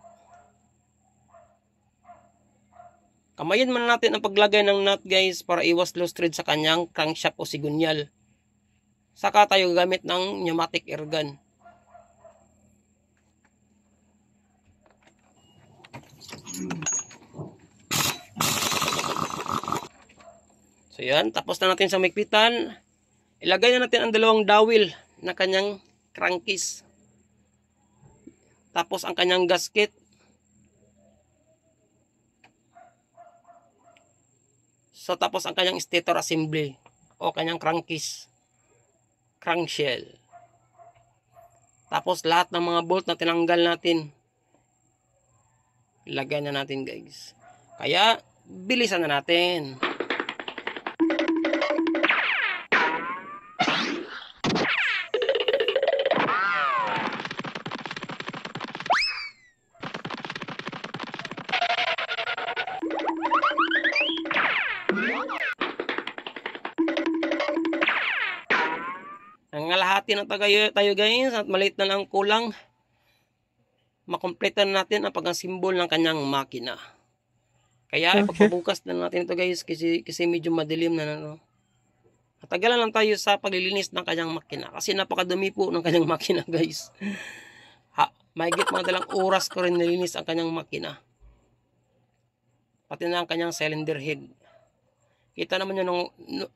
Kamayin man natin ang paglagay ng nut guys para iwas loose thread sa kanyang crankshaft o sigunyal. Saka tayo gagamit ng pneumatic air gun. So yan, tapos na natin sa mikpitan. Ilagay na natin ang dalawang dowel na kanyang crankcase. Tapos ang kanyang gasket. So tapos ang kanyang stator assembly o kanyang crankcase. Crankshell. Tapos lahat ng mga bolt na tinanggal natin Lagyan na natin guys. Kaya, bilisan na natin. Ang Nangalahati na tayo, tayo guys at maliit na lang kulang makompleto na natin ang pagkasimbol ng kanyang makina. Kaya okay. pagpabukas na natin ito guys kasi, kasi medyo madilim na ano. Natagalan lang tayo sa paglilinis ng kanyang makina kasi napakadumi po ng kanyang makina guys. Ha, mahigit mga dalang oras ko rin nilinis ang kanyang makina. Pati na ang kanyang cylinder head. Kita naman nyo nung,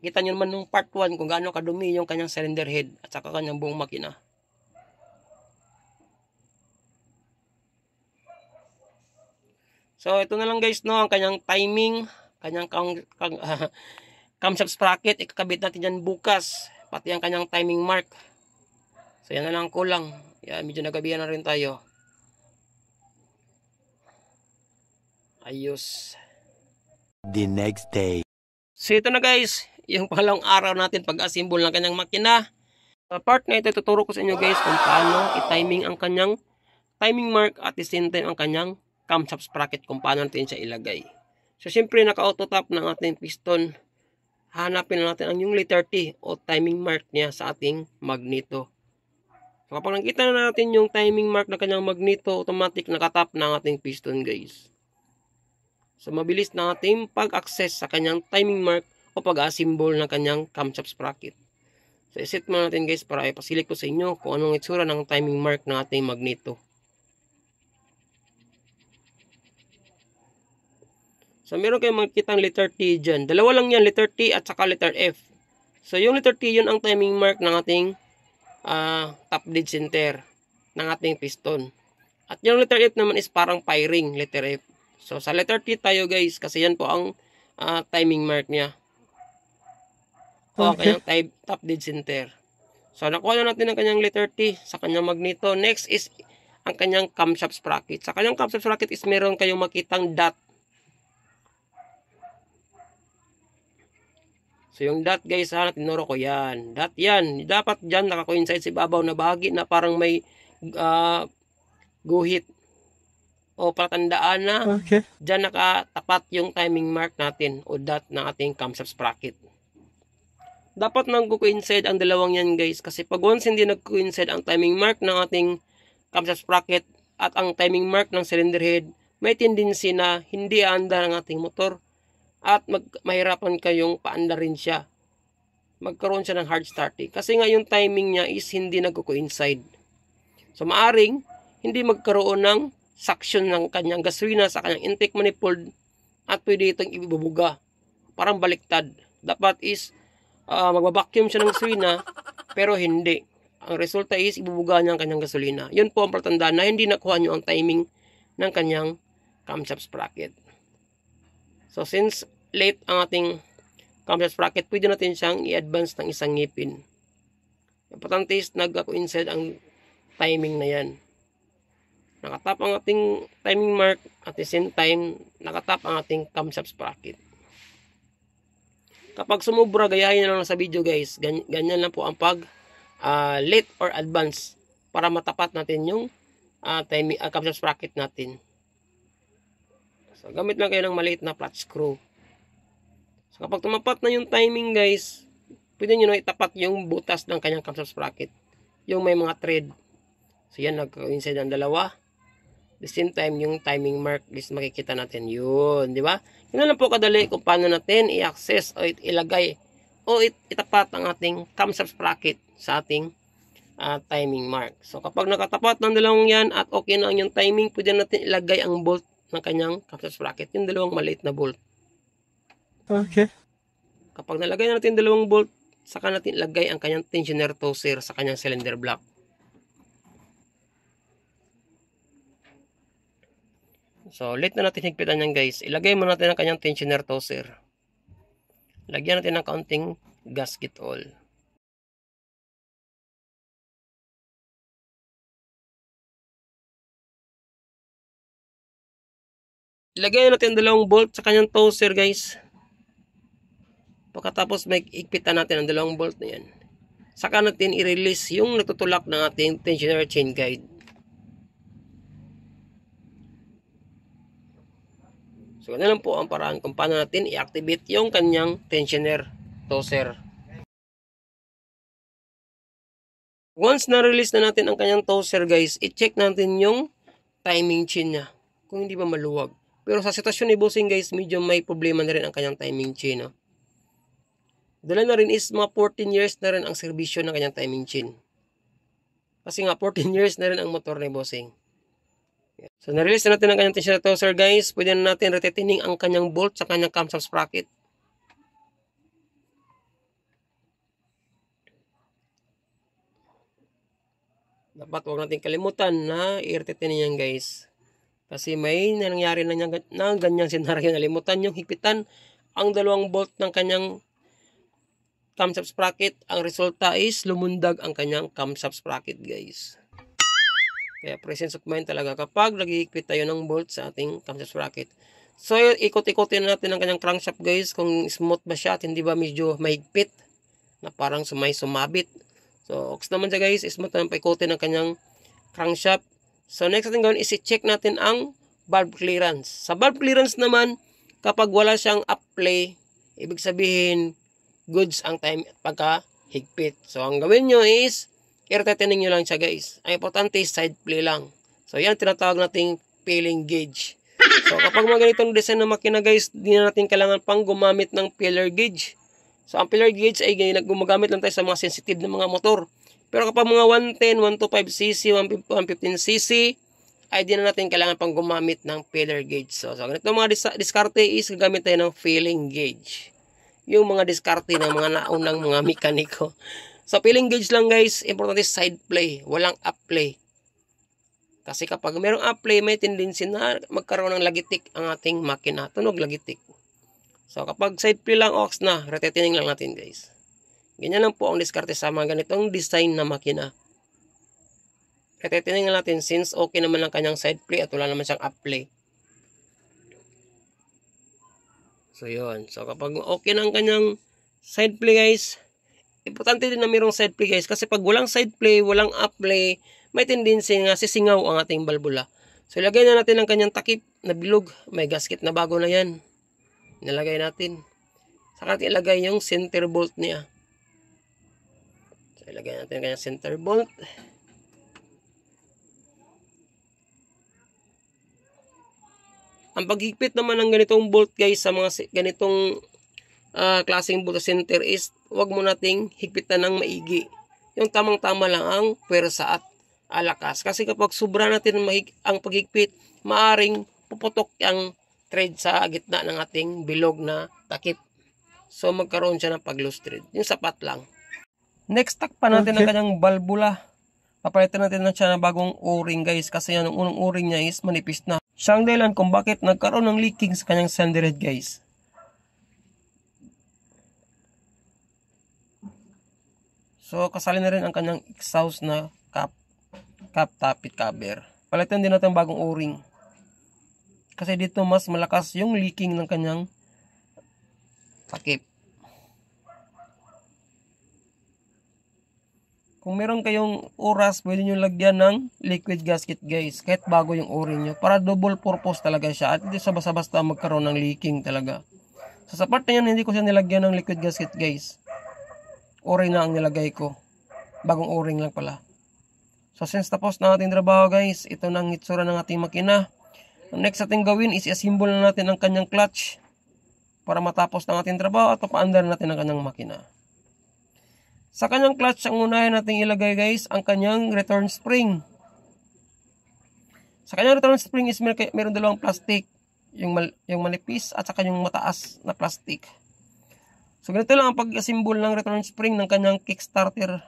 kita nyo naman nung part 1 kung gaano kadumi yung kanyang cylinder head at saka kanyang buong makina. So, ito na lang guys, no, ang kanyang timing, kanyang kang, kang, uh, camshaft sprocket, ikakabit natin yan bukas, pati ang kanyang timing mark. So, yan na lang kulang. Yeah, medyo nagabihan na rin tayo. Ayos. The next day. So, ito na guys, yung palang araw natin pag-assemble ng kanyang makina. Sa part na ito, tuturo ko sa inyo guys kung paano i-timing ang kanyang timing mark at i isintin ang kanyang camshaft sprocket kung paano natin siya ilagay. So, siyempre, naka-auto tap ng ating piston. Hanapin na natin ang yung letter T o timing mark niya sa ating magneto. So, kapag nakita na natin yung timing mark na kanyang magneto, automatic nakatap na ang ating piston, guys. So, mabilis na ating pag-access sa kanyang timing mark o pag-assemble ng kanyang camshaft sprocket. So, iset mo natin guys para ipasilip ko sa inyo kung anong itsura ng timing mark ng ating magneto. So, meron kayong makikitang letter T dyan. Dalawa lang yan, letter T at saka letter F. So, yung letter T yun ang timing mark ng ating uh, top dead center ng ating piston. At yung letter F naman is parang firing, letter F. So, sa letter T tayo guys, kasi yan po ang uh, timing mark niya. Okay, yung type, top dead center. So, nakuha na natin ang kanyang letter T sa kanyang magneto. Next is ang kanyang camshaft sprocket. Sa kanyang camshaft sprocket is meron kayong makitang dot So, yung dot guys, sana tinuro ko yan. Dot yan. Dapat dyan nakakoincide si babaw na bahagi na parang may uh, guhit. O patandaan na okay. dyan nakatapat yung timing mark natin o dot ng ating camshaft sprocket. Dapat nang coincide ang dalawang yan guys kasi pag once hindi nag-coincide ang timing mark ng ating camshaft sprocket at ang timing mark ng cylinder head, may tendency na hindi aandar ang ating motor at mag, mahirapan kayong paandarin siya. Magkaroon siya ng hard starting. Kasi nga yung timing niya is hindi nagko-coincide. So maaring hindi magkaroon ng suction ng kanyang gasolina sa kanyang intake manifold at pwede itong ibubuga. Parang baliktad. Dapat is uh, magbabacuum siya ng gasolina pero hindi. Ang resulta is ibubuga niya ang kanyang gasolina. Yun po ang palatandaan na hindi nakuha niyo ang timing ng kanyang camshaft sprocket. So, since late ang ating camshaft bracket, pwede natin siyang i-advance ng isang ngipin. Importante is nagka-coincide ang timing na yan. Nakatap ang ating timing mark at the same time, nakatap ang ating camshaft bracket. Kapag sumubra, gayahin na lang sa video guys. Ganyan lang po ang pag uh, late or advance para matapat natin yung uh, timing, uh, ah, camshaft sprocket natin. So, gamit lang kayo ng maliit na flat screw. So, kapag tumapat na yung timing guys, pwede nyo na itapat yung butas ng kanyang camshaft sprocket. Yung may mga thread. So, yan, nag-coincide ang dalawa. The same time, yung timing mark is makikita natin. Yun, di ba? Yun lang po kadali kung paano natin i-access o ilagay o itapat ang ating camshaft sprocket sa ating uh, timing mark. So, kapag nakatapat ng dalawang yan at okay na yung timing, pwede natin ilagay ang bolt ng kanyang capsule bracket, yung dalawang maliit na bolt. Okay. Kapag nalagay na natin dalawang bolt, saka natin lagay ang kanyang tensioner toaster sa kanyang cylinder block. So, ulit na natin higpitan yan guys. Ilagay muna natin ang kanyang tensioner toaster. Lagyan natin ng kaunting gasket oil. ilagay natin dalawang bolt sa kanyang toaster guys pagkatapos may ikpitan natin ang dalawang bolt na yan saka natin i-release yung natutulak ng ating tensioner chain guide so ganun lang po ang paraan kung paano natin i-activate yung kanyang tensioner toaster once na-release na natin ang kanyang toaster guys i-check natin yung timing chain niya kung hindi ba maluwag pero sa sitwasyon ni Bossing guys, medyo may problema na rin ang kanyang timing chain. No? Dala na rin is mga 14 years na rin ang serbisyo ng kanyang timing chain. Kasi nga 14 years na rin ang motor ni Bossing. So na-release na natin ang kanyang tension na to, sir guys. Pwede na natin retetining ang kanyang bolt sa kanyang camshaft sprocket. dapat huwag natin kalimutan na i-retain yan guys kasi may nangyari na, niya, na ganyang senaryo. Nalimutan yung hipitan ang dalawang bolt ng kanyang camshaft sprocket. Ang resulta is lumundag ang kanyang camshaft sprocket guys. Kaya presence of mind talaga kapag naghihigpit tayo ng bolt sa ating camshaft sprocket. So ikot-ikotin natin ang kanyang crankshaft guys kung smooth ba siya at hindi ba medyo mahigpit na parang sumay sumabit. So oks naman siya guys, smooth naman paikotin ang kanyang crankshaft So next natin gawin is i-check natin ang valve clearance. Sa valve clearance naman, kapag wala siyang upplay, ibig sabihin goods ang time at pagka higpit. So ang gawin nyo is air-tightening nyo lang siya guys. Ang importante is side play lang. So yan tinatawag nating peeling gauge. So kapag mga ganitong design ng makina guys, hindi na natin kailangan pang gumamit ng pillar gauge. So ang pillar gauge ay gumagamit lang tayo sa mga sensitive na mga motor. Pero kapag mga 110, 125cc, 115cc, ay di na natin kailangan pang gumamit ng filler gauge. So, so ganito mga dis diskarte is gagamit tayo ng filling gauge. Yung mga diskarte ng mga naunang mga mekaniko. Sa so, filling gauge lang guys, importante side play, walang up play. Kasi kapag mayroong up play, may tendency na magkaroon ng lagitik ang ating makina. Tunog lagitik. So kapag side play lang ox na, rotating lang natin guys. Ganyan lang po ang diskarte sa mga ganitong design na makina. Kaya titingnan natin since okay naman ang kanyang side play at wala naman siyang up play. So yun. So kapag okay na ang kanyang side play guys, importante din na mayroong side play guys kasi pag walang side play, walang up play, may tendency nga sisingaw ang ating balbula. So ilagay na natin ang kanyang takip na bilog. May gasket na bago na yan. Nilagay natin. Saka natin ilagay yung center bolt niya ilagay natin kanya center bolt. Ang paghigpit naman ng ganitong bolt guys sa mga ganitong uh, klaseng bolt center is wag mo nating higpitan ng maigi. Yung tamang-tama lang ang pwersa at alakas. Kasi kapag sobra natin ang paghigpit, maaring puputok ang thread sa gitna ng ating bilog na takip. So magkaroon siya ng pag-loose thread. Yung sapat lang. Next tak pa natin okay. ang kanyang balbula. Papalitan natin lang siya ng bagong o-ring guys kasi yan, ang unang o-ring niya is manipis na. Siya ang dahilan kung bakit nagkaroon ng leaking sa kanyang cylinder guys. So kasali na rin ang kanyang exhaust na cap, cap tapit cover. Palitan din natin bagong o-ring. Kasi dito mas malakas yung leaking ng kanyang takip. Kung meron kayong oras, pwede nyo lagyan ng liquid gasket guys. Kahit bago yung uri nyo. Para double purpose talaga siya. At hindi sa basta-basta magkaroon ng leaking talaga. So, sa part na yan, hindi ko siya nilagyan ng liquid gasket guys. Uri na ang nilagay ko. Bagong o lang pala. So since tapos na ating trabaho guys, ito na ang itsura ng ating makina. Ang next ating gawin is i-assemble na natin ang kanyang clutch para matapos ng ating trabaho at papaandar natin ang kanyang makina. Sa kanyang clutch, ang unahin nating ilagay guys, ang kanyang return spring. Sa kanyang return spring is mer meron dalawang plastic. Yung, mal yung manipis at saka yung mataas na plastic. So ganito lang ang pag-assemble ng return spring ng kanyang Kickstarter.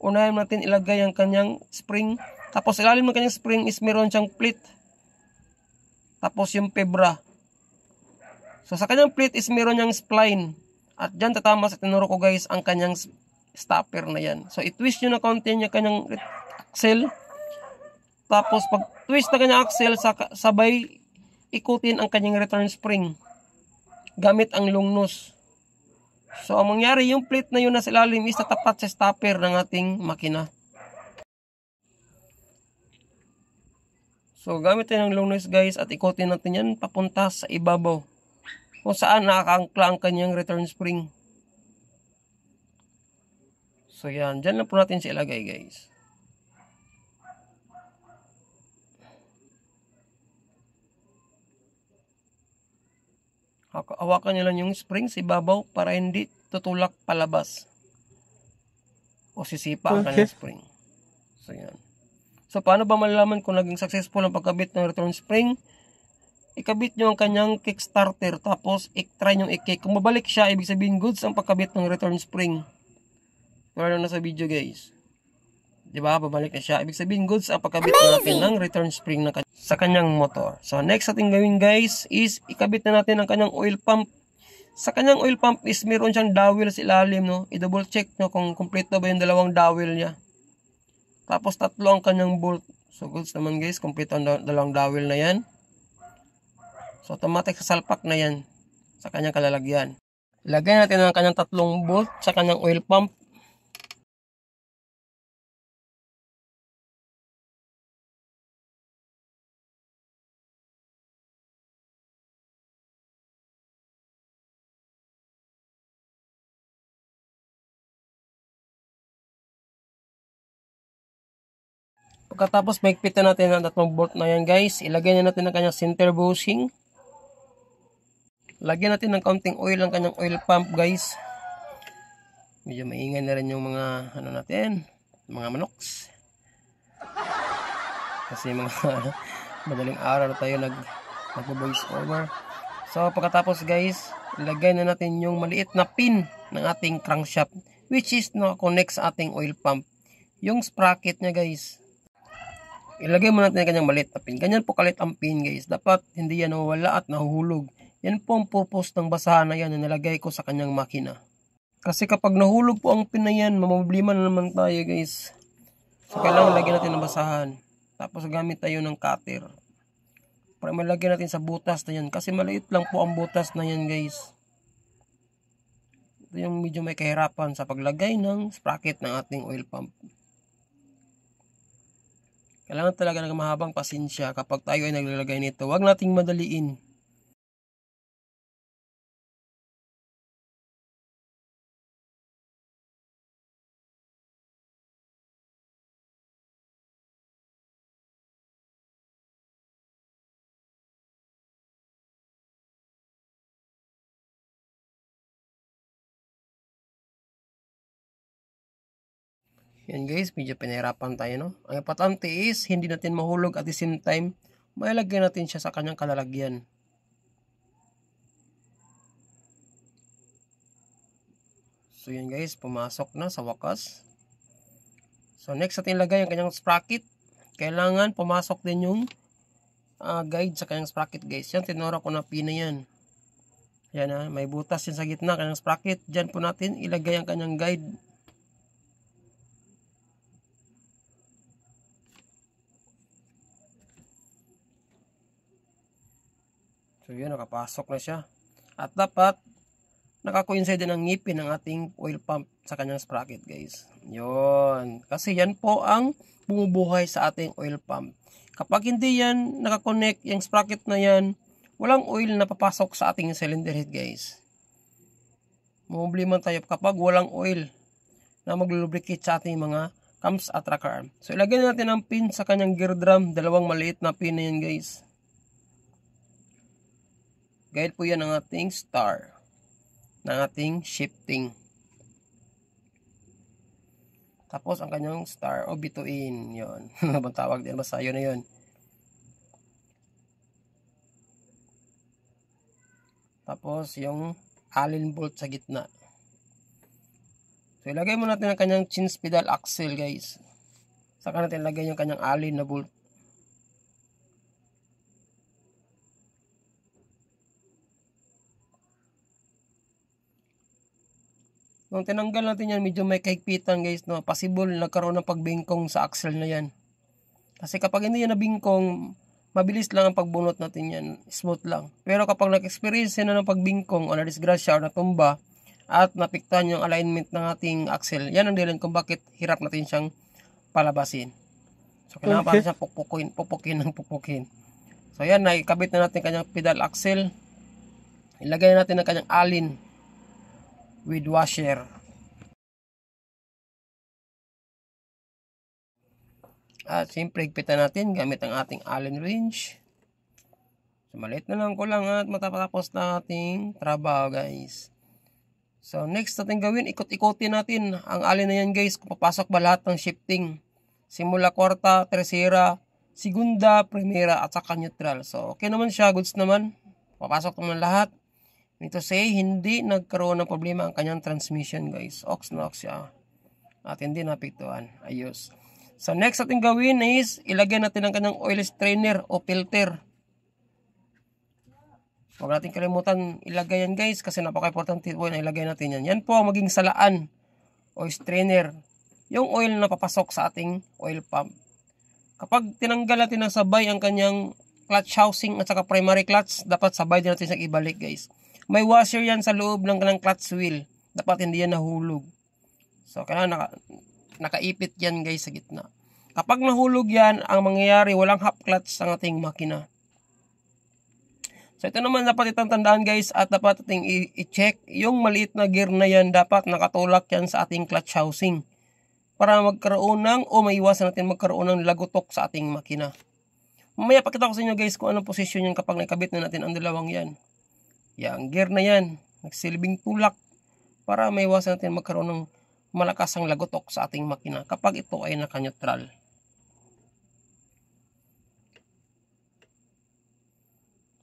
Unahin natin ilagay ang kanyang spring. Tapos ilalim ng kanyang spring is meron siyang plate. Tapos yung pebra. So sa kanyang plate is meron niyang spline. At dyan tatama sa tinuro ko guys ang kanyang stopper na yan. So, i-twist nyo na konti niya kanyang axle. Tapos, pag twist na kanyang axle, sabay ikutin ang kanyang return spring gamit ang long nose. So, ang mangyari, yung plate na yun na sa ilalim is natapat sa stopper ng ating makina. So, gamit tayo ng long nose guys at ikutin natin yan papunta sa ibabaw kung saan nakakangkla ang kanyang return spring. So yan, dyan lang po natin siya ilagay guys. Hawakan nyo lang yung spring sa ibabaw para hindi tutulak palabas. O sisipa ang okay. spring. So yan. So paano ba malalaman kung naging successful ang pagkabit ng return spring? ikabit nyo ang kanyang kickstarter tapos i-try nyo i-kick. Kung mabalik siya, ibig sabihin goods ang pagkabit ng return spring. Wala na sa video guys. Diba? Babalik na siya. Ibig sabihin, goods ang pagkabit na natin ng return spring na sa kanyang motor. So, next ating gawin guys is ikabit na natin ang kanyang oil pump. Sa kanyang oil pump is meron siyang dowel sa ilalim. No? I-double check no, kung complete na ba yung dalawang dowel niya. Tapos tatlo ang kanyang bolt. So, goods naman guys. Complete ang dalawang dowel na yan. So, automatic sa salpak na yan sa kanyang kalalagyan. Lagay natin ang kanyang tatlong bolt sa kanyang oil pump Pagkatapos maigpitan natin ang tatlong bolt na yan guys, ilagay na natin ang kanyang center bushing. Lagyan natin ng kaunting oil ang kanyang oil pump guys. Medyo maingay na rin yung mga ano natin, mga manoks. Kasi mga madaling araw tayo nag nag-voice over. So pagkatapos guys, ilagay na natin yung maliit na pin ng ating crankshaft which is na no, connect sa ating oil pump. Yung sprocket niya guys ilagay mo natin ang kanyang maliit na pin. Ganyan po kalit ang pin guys. Dapat hindi yan nawala at nahuhulog. Yan po ang purpose ng basahan na yan na nilagay ko sa kanyang makina. Kasi kapag nahulog po ang pin na yan, mamablima na naman tayo guys. So kailangan lagyan natin ng basahan. Tapos gamit tayo ng cutter. Para malagyan natin sa butas na yan. Kasi maliit lang po ang butas na yan guys. Ito yung medyo may kahirapan sa paglagay ng sprocket ng ating oil pump. Kailangan talaga ng mahabang pasensya kapag tayo ay naglalagay nito. Huwag nating madaliin. Yan guys, medyo pinahirapan tayo no. Ang importante is, hindi natin mahulog at the same time, mailagay natin siya sa kanyang kalalagyan. So yan guys, pumasok na sa wakas. So next natin ilagay yung kanyang sprocket. Kailangan pumasok din yung uh, guide sa kanyang sprocket guys. Yan, tinura ko na pina yan. Yan ha, ah, may butas yan sa gitna, kanyang sprocket. Diyan po natin ilagay ang kanyang guide. So yun, nakapasok na siya. At dapat, nakakoincide din ang ngipin ng ating oil pump sa kanyang sprocket guys. Yun. Kasi yan po ang bumubuhay sa ating oil pump. Kapag hindi yan, nakakonect yung sprocket na yan, walang oil na papasok sa ating cylinder head guys. Mumblima tayo kapag walang oil na maglubricate sa ating mga cams at tracker arm. So ilagay natin ang pin sa kanyang gear drum, dalawang maliit na pin na yan guys. Gayun po yan ang ating star ng ating shifting. Tapos ang kanyang star o bituin. Yun. Nabang tawag din. Basta yun na yun. Tapos yung allen bolt sa gitna. So ilagay mo natin ang kanyang chin pedal axle guys. Saka natin ilagay yung kanyang allen na bolt. Nung tinanggal natin yan, medyo may kahigpitan guys, no? Possible nagkaroon ng pagbingkong sa axle na yan. Kasi kapag hindi yan nabingkong, mabilis lang ang pagbunot natin yan. Smooth lang. Pero kapag nag-experience na ng pagbingkong o na-disgrasya o natumba, at napiktan yung alignment ng ating axle, yan ang dahilan kung bakit hirap natin siyang palabasin. So, kailangan okay. para siyang pupukin, pupukin ng pupukin. So, yan, naikabit na natin kanyang pedal axle. Ilagay natin ang kanyang alin with washer. At siyempre, higpitan natin gamit ang ating allen wrench. So, maliit na lang ko lang at matapatapos na ating trabaho guys. So, next natin gawin, ikot-ikotin natin ang allen na yan guys kung papasok ba lahat ng shifting. Simula kwarta, tercera, segunda, primera, at saka neutral. So, okay naman siya, goods naman. Papasok naman lahat. Ito say, hindi nagkaroon ng problema ang kanyang transmission guys. Ox na ox siya. At hindi napiktuan. Ayos. So next ating gawin is ilagay natin ang kanyang oil strainer o filter. Huwag natin kalimutan ilagay yan guys kasi napaka-importante po na ilagay natin yan. Yan po ang maging salaan o strainer. Yung oil na papasok sa ating oil pump. Kapag tinanggal natin ng sabay ang kanyang clutch housing at saka primary clutch, dapat sabay din natin siyang ibalik guys. May washer yan sa loob ng, ng clutch wheel. Dapat hindi yan nahulog. So, kailangan naka, nakaipit yan guys sa gitna. Kapag nahulog yan, ang mangyayari, walang half clutch sa ating makina. So, ito naman dapat itang tandaan guys at dapat ating i-check. Yung maliit na gear na yan, dapat nakatulak yan sa ating clutch housing para magkaroon ng o maiwasan natin magkaroon ng lagutok sa ating makina. Mamaya pakita ko sa inyo guys kung anong posisyon yan kapag nakabit na natin ang dalawang yan. Yang gear na yan, nagsilbing tulak para maiwasan natin magkaroon ng malakas lagotok sa ating makina kapag ito ay naka-neutral.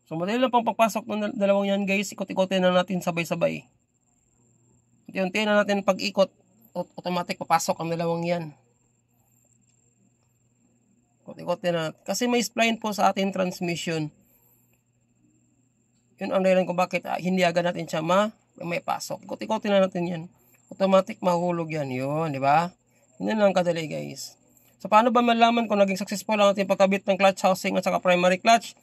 So madali lang pang pagpasok ng dalawang yan guys, ikot ikot na natin sabay-sabay. Unti-unti na natin pag-ikot, automatic papasok ang dalawang yan. ikot ikot na natin. Kasi may spline po sa ating transmission. Yun ang dahilan kung bakit ah, hindi agad natin siya ma may pasok. Ikot-ikotin na natin yan. Automatic mahulog yan. Yun, di ba? Yan lang kadali guys. So, paano ba malaman kung naging successful ang ating pagkabit ng clutch housing at saka primary clutch?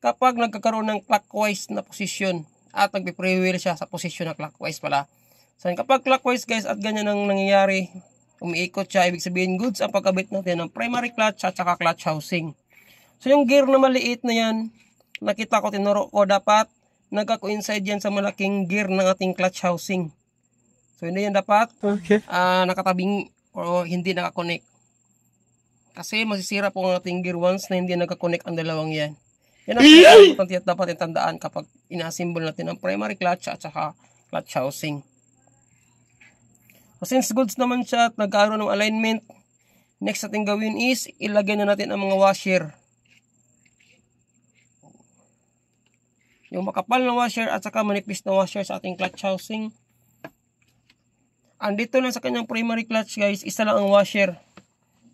Kapag nagkakaroon ng clockwise na position at nagpe-freewheel siya sa posisyon na clockwise pala. So, kapag clockwise guys at ganyan ang nangyayari, umiikot siya, ibig sabihin goods ang pagkabit natin ng primary clutch at saka clutch housing. So, yung gear na maliit na yan, nakita ko, tinuro ko, dapat nagka-coincide yan sa malaking gear ng ating clutch housing. So, hindi yan dapat okay. uh, nakatabing o hindi nakakonect. Kasi masisira po ang ating gear once na hindi nagka-connect ang dalawang yan. Yan ang importante at dapat itandaan kapag inaassemble natin ang primary clutch at saka clutch housing. So, since goods naman siya at nagkaroon ng alignment, next ating gawin is ilagay na natin ang mga washer. Yung makapal na washer at saka manipis na washer sa ating clutch housing. Andito lang sa kanyang primary clutch guys, isa lang ang washer.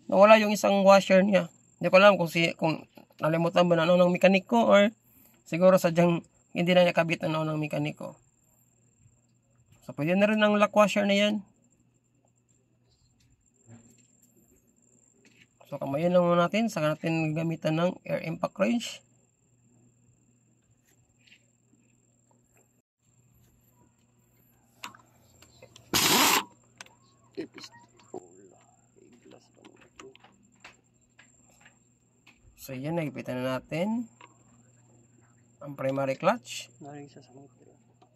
Nawala yung isang washer niya. Hindi ko alam kung, si, kung nalimutan ba na ano ng mekaniko or siguro sadyang hindi na niya kabit ano ng mekaniko. So pwede na rin ang lock washer na yan. So kamayan lang muna natin sa natin gamitan ng air impact wrench. tip is full. Iglas pa naman ito. So yan, nagipitan na natin. Ang primary clutch. Naring sa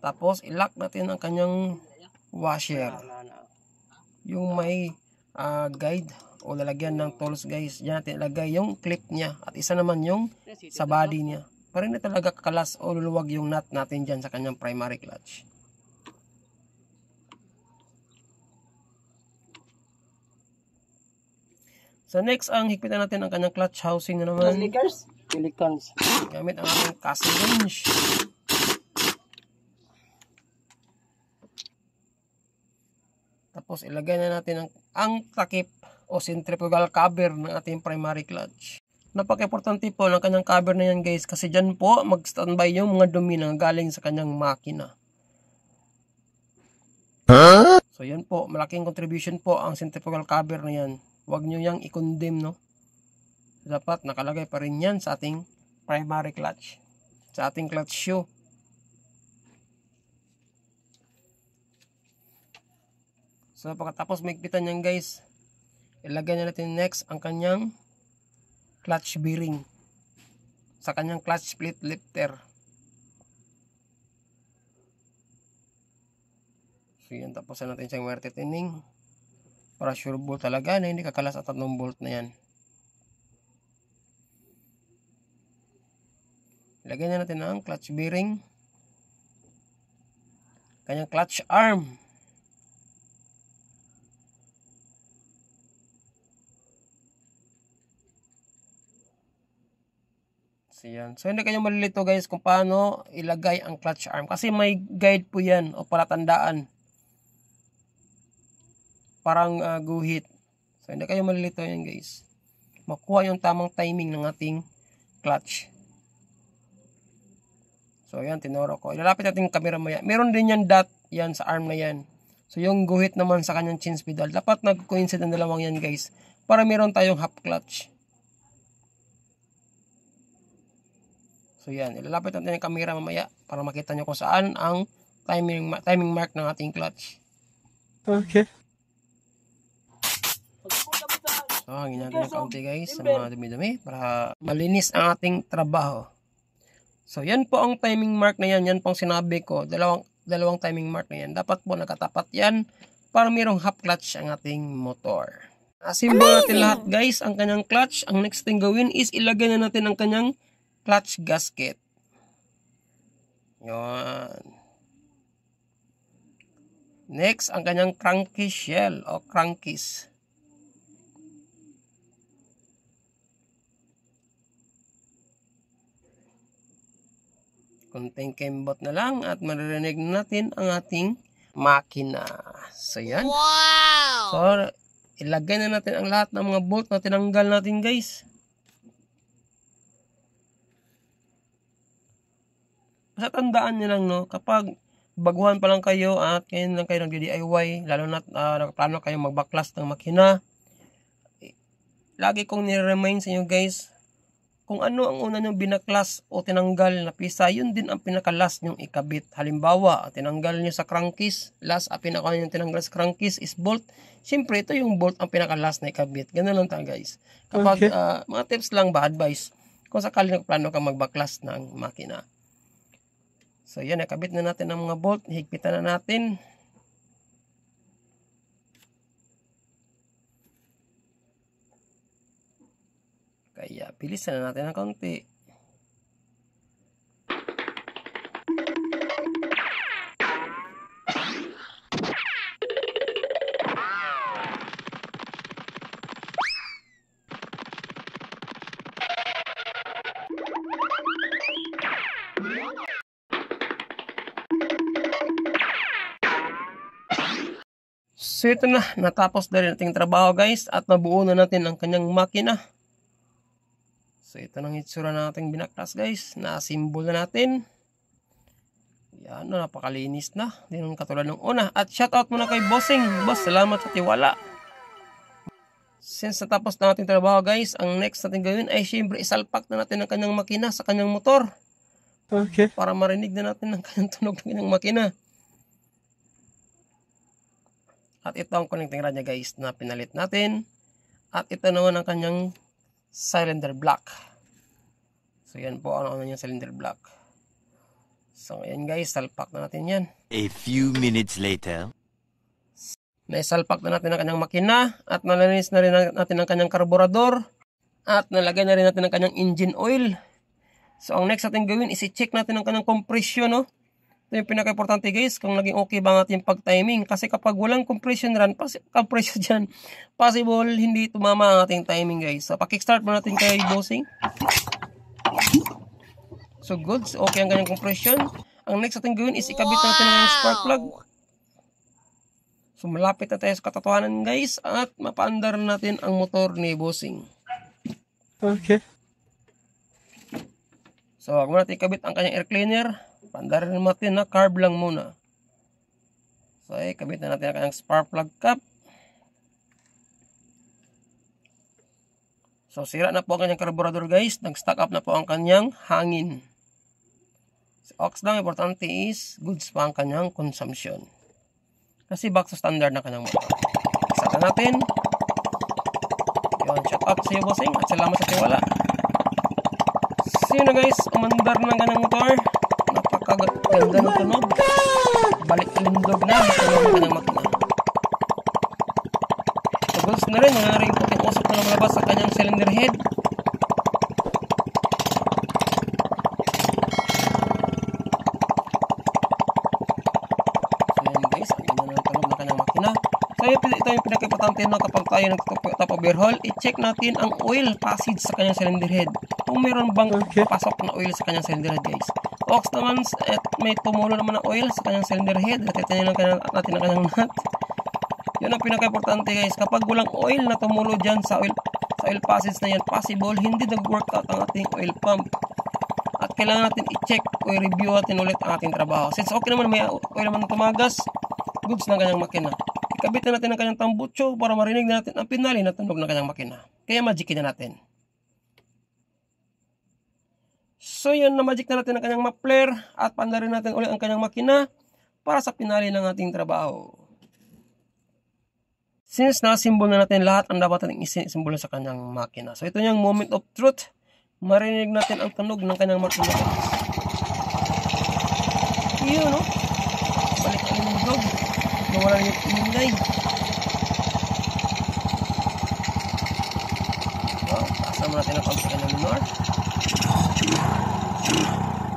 Tapos ilock natin ang kanyang washer. Yung may uh, guide o lalagyan ng tools guys. Diyan natin ilagay yung clip niya. At isa naman yung sa body niya. Parang na talaga kakalas o luluwag yung nut natin dyan sa kanyang primary clutch. So next ang higpitan natin ang kanyang clutch housing na naman. Pelicans? Pelicans. Gamit ang ating casting wrench. Tapos ilagay na natin ang, ang takip o centrifugal cover ng ating primary clutch. Napaka-importante po ng kanyang cover na yan guys kasi dyan po mag-standby yung mga dumi na galing sa kanyang makina. Huh? So yan po, malaking contribution po ang centrifugal cover na yan. Huwag nyo yang i-condemn, no? Dapat nakalagay pa rin yan sa ating primary clutch. Sa ating clutch shoe. So, pagkatapos maigpitan niyan, guys, ilagay na natin next ang kanyang clutch bearing. Sa kanyang clutch split lifter. So, yan. Tapos natin siyang wire tetining para sure bolt talaga na hindi kakalas at tatlong bolt na yan lagyan na natin ang clutch bearing kanyang clutch arm So, yan. So, hindi kayo malilito guys kung paano ilagay ang clutch arm. Kasi may guide po yan o palatandaan parang uh, guhit. So, hindi kayo malilito yan guys. Makuha yung tamang timing ng ating clutch. So, yan, tinuro ko. Ilalapit natin yung camera mo yan. Meron din yan dot yan sa arm na yan. So, yung guhit naman sa kanyang chin pedal. Dapat nag-coincide ang dalawang yan, guys. Para meron tayong half clutch. So, yan. Ilalapit natin yung camera mamaya para makita nyo kung saan ang timing, timing mark ng ating clutch. Okay. So, hangin natin ng kaunti guys sa mga dumi-dumi para malinis ang ating trabaho. So, yan po ang timing mark na yan. Yan pong sinabi ko. Dalawang, dalawang timing mark na yan. Dapat po nakatapat yan para mayroong half clutch ang ating motor. Asimbo natin lahat guys ang kanyang clutch. Ang next thing gawin is ilagay na natin ang kanyang clutch gasket. Yan. Next, ang kanyang cranky shell o crankies. konting kembot na lang at maririnig natin ang ating makina. So, yan. Wow! So, ilagay na natin ang lahat ng mga bolt na tinanggal natin, guys. Basta tandaan nyo lang, no, kapag baguhan pa lang kayo akin ngayon lang kayo nag-DIY, lalo na uh, ah, nakaplano kayo magbaklas ng makina, lagi kong nire-remind sa inyo, guys, kung ano ang una niyong binaklas o tinanggal na pisa, yun din ang pinakalas niyong ikabit. Halimbawa, tinanggal nyo sa crankcase, last ang pinaka niyong tinanggal sa crankcase is bolt. Siyempre, ito yung bolt ang pinakalas na ikabit. Ganun lang tayo guys. Kapag okay. uh, mga tips lang ba, advice, kung sakali nagplano ka magbaklas ng makina. So yan, ikabit na natin ang mga bolt, higpitan na natin. Kaya bilisan na natin ng konti. So ito na, natapos na rin ating trabaho guys at nabuo na natin ang kanyang makina. So, ito ng itsura nating binaktas guys. Na-symbol na natin. Yan, no, napakalinis na. Di nun katulad ng una. At shoutout muna kay Bossing. Boss, salamat sa tiwala. Since natapos na ating trabaho guys, ang next natin gawin ay siyempre isalpak na natin ang kanyang makina sa kanyang motor. Okay. Para marinig na natin ang kanyang tunog ng kanyang makina. At ito ang connecting rod niya guys na pinalit natin. At ito naman ang kanyang cylinder block. So, yan po ang ano yung cylinder block. So, ayan guys, salpak na natin yan. A few minutes later. Naisalpak na natin ang kanyang makina at nalinis na rin natin ang kanyang karburador at nalagay na rin natin ang kanyang engine oil. So, ang next natin gawin is i-check natin ang kanyang compression, no? Ito yung pinaka-importante guys, kung naging okay ba ang ating pag-timing. Kasi kapag walang compression run, compression dyan, possible hindi tumama ang ating timing guys. So, pakikickstart mo natin kay bossing. So, good. okay ang ganyang compression. Ang next ating gawin is ikabit natin ang spark plug. So, malapit na tayo sa katotohanan guys at mapaandar natin ang motor ni bossing. Okay. So, huwag natin ikabit ang kanyang air cleaner. Pandarin natin na carb lang muna. So, ay, eh, kabit na natin ang spark plug cap. So, sira na po ang kanyang carburetor guys. Nag-stack up na po ang kanyang hangin. so, ox lang, importante is goods pa ang kanyang consumption. Kasi back to standard na kanyang motor. Saka natin. Yun, shout out sa iyo bossing at salamat sa tiwala. See you na guys. Umandar ng kanyang motor pag ganda ng tunog, balik lindog na, matunog ka ng makina. Tugos na rin, nangyari yung puting usok na lumalabas sa kanyang cylinder head. So guys. importante na na kapag tayo nagtap overhaul, i-check natin ang oil passage sa kanyang cylinder head. Kung meron bang okay. papasok na oil sa kanyang cylinder head guys ox naman at eh, may tumulo naman ng oil sa kanyang cylinder head. Nakita niyo lang natin ang kanyang nut. Yun ang pinaka-importante guys. Kapag walang oil na tumulo dyan sa oil, sa oil passage na yan, possible hindi nag-work out ang ating oil pump. At kailangan natin i-check o i-review natin ulit ang ating trabaho. Since okay naman may oil naman tumagas, goods ng kanyang makina. Ikabit natin ang kanyang tambucho para marinig na natin ang pinali na tunog ng kanyang makina. Kaya magikin na natin. So yun, na-magic na natin ang kanyang map player at panlarin natin ulit ang kanyang makina para sa pinali ng ating trabaho. Since na-symbol na natin lahat ang dapat natin isimbolo sa kanyang makina. So ito yung moment of truth. Marinig natin ang tunog ng kanyang makina. Yun, no? Oh. Balik ang dog. Nawala yung ingay. So, kasama natin ang pagsakan ng north.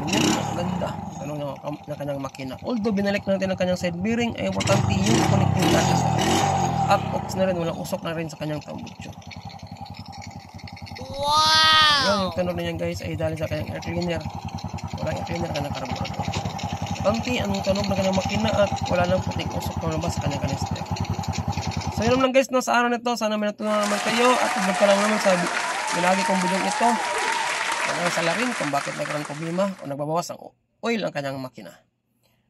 Ganyan, ganda. Ano Ganun yung, um, yung kanyang makina. Although, binalik natin ang kanyang side bearing, ay importante yung connecting latches. At ox na rin, walang usok na rin sa kanyang tambucho. Wow! Yan, yung tunog na yan guys ay dahil sa kanyang air cleaner. Walang air cleaner, kanyang carburetor. Panti, ang tunog na kanyang makina at wala nang puting usok na lumabas sa kanyang kanister. So yun lang guys no, sa araw nito. Sana may natunan naman kayo at huwag ka lang naman sa binagi kong video ito ang salarin kung bakit nagkaroon problema o nagbabawas ang oil ang kanyang makina.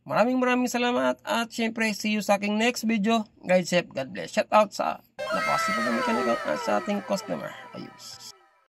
Maraming maraming salamat at syempre see you sa aking next video. Guys, Chef, God bless. Shout out sa napakasipag na mechanical at sa ating customer. Ayos.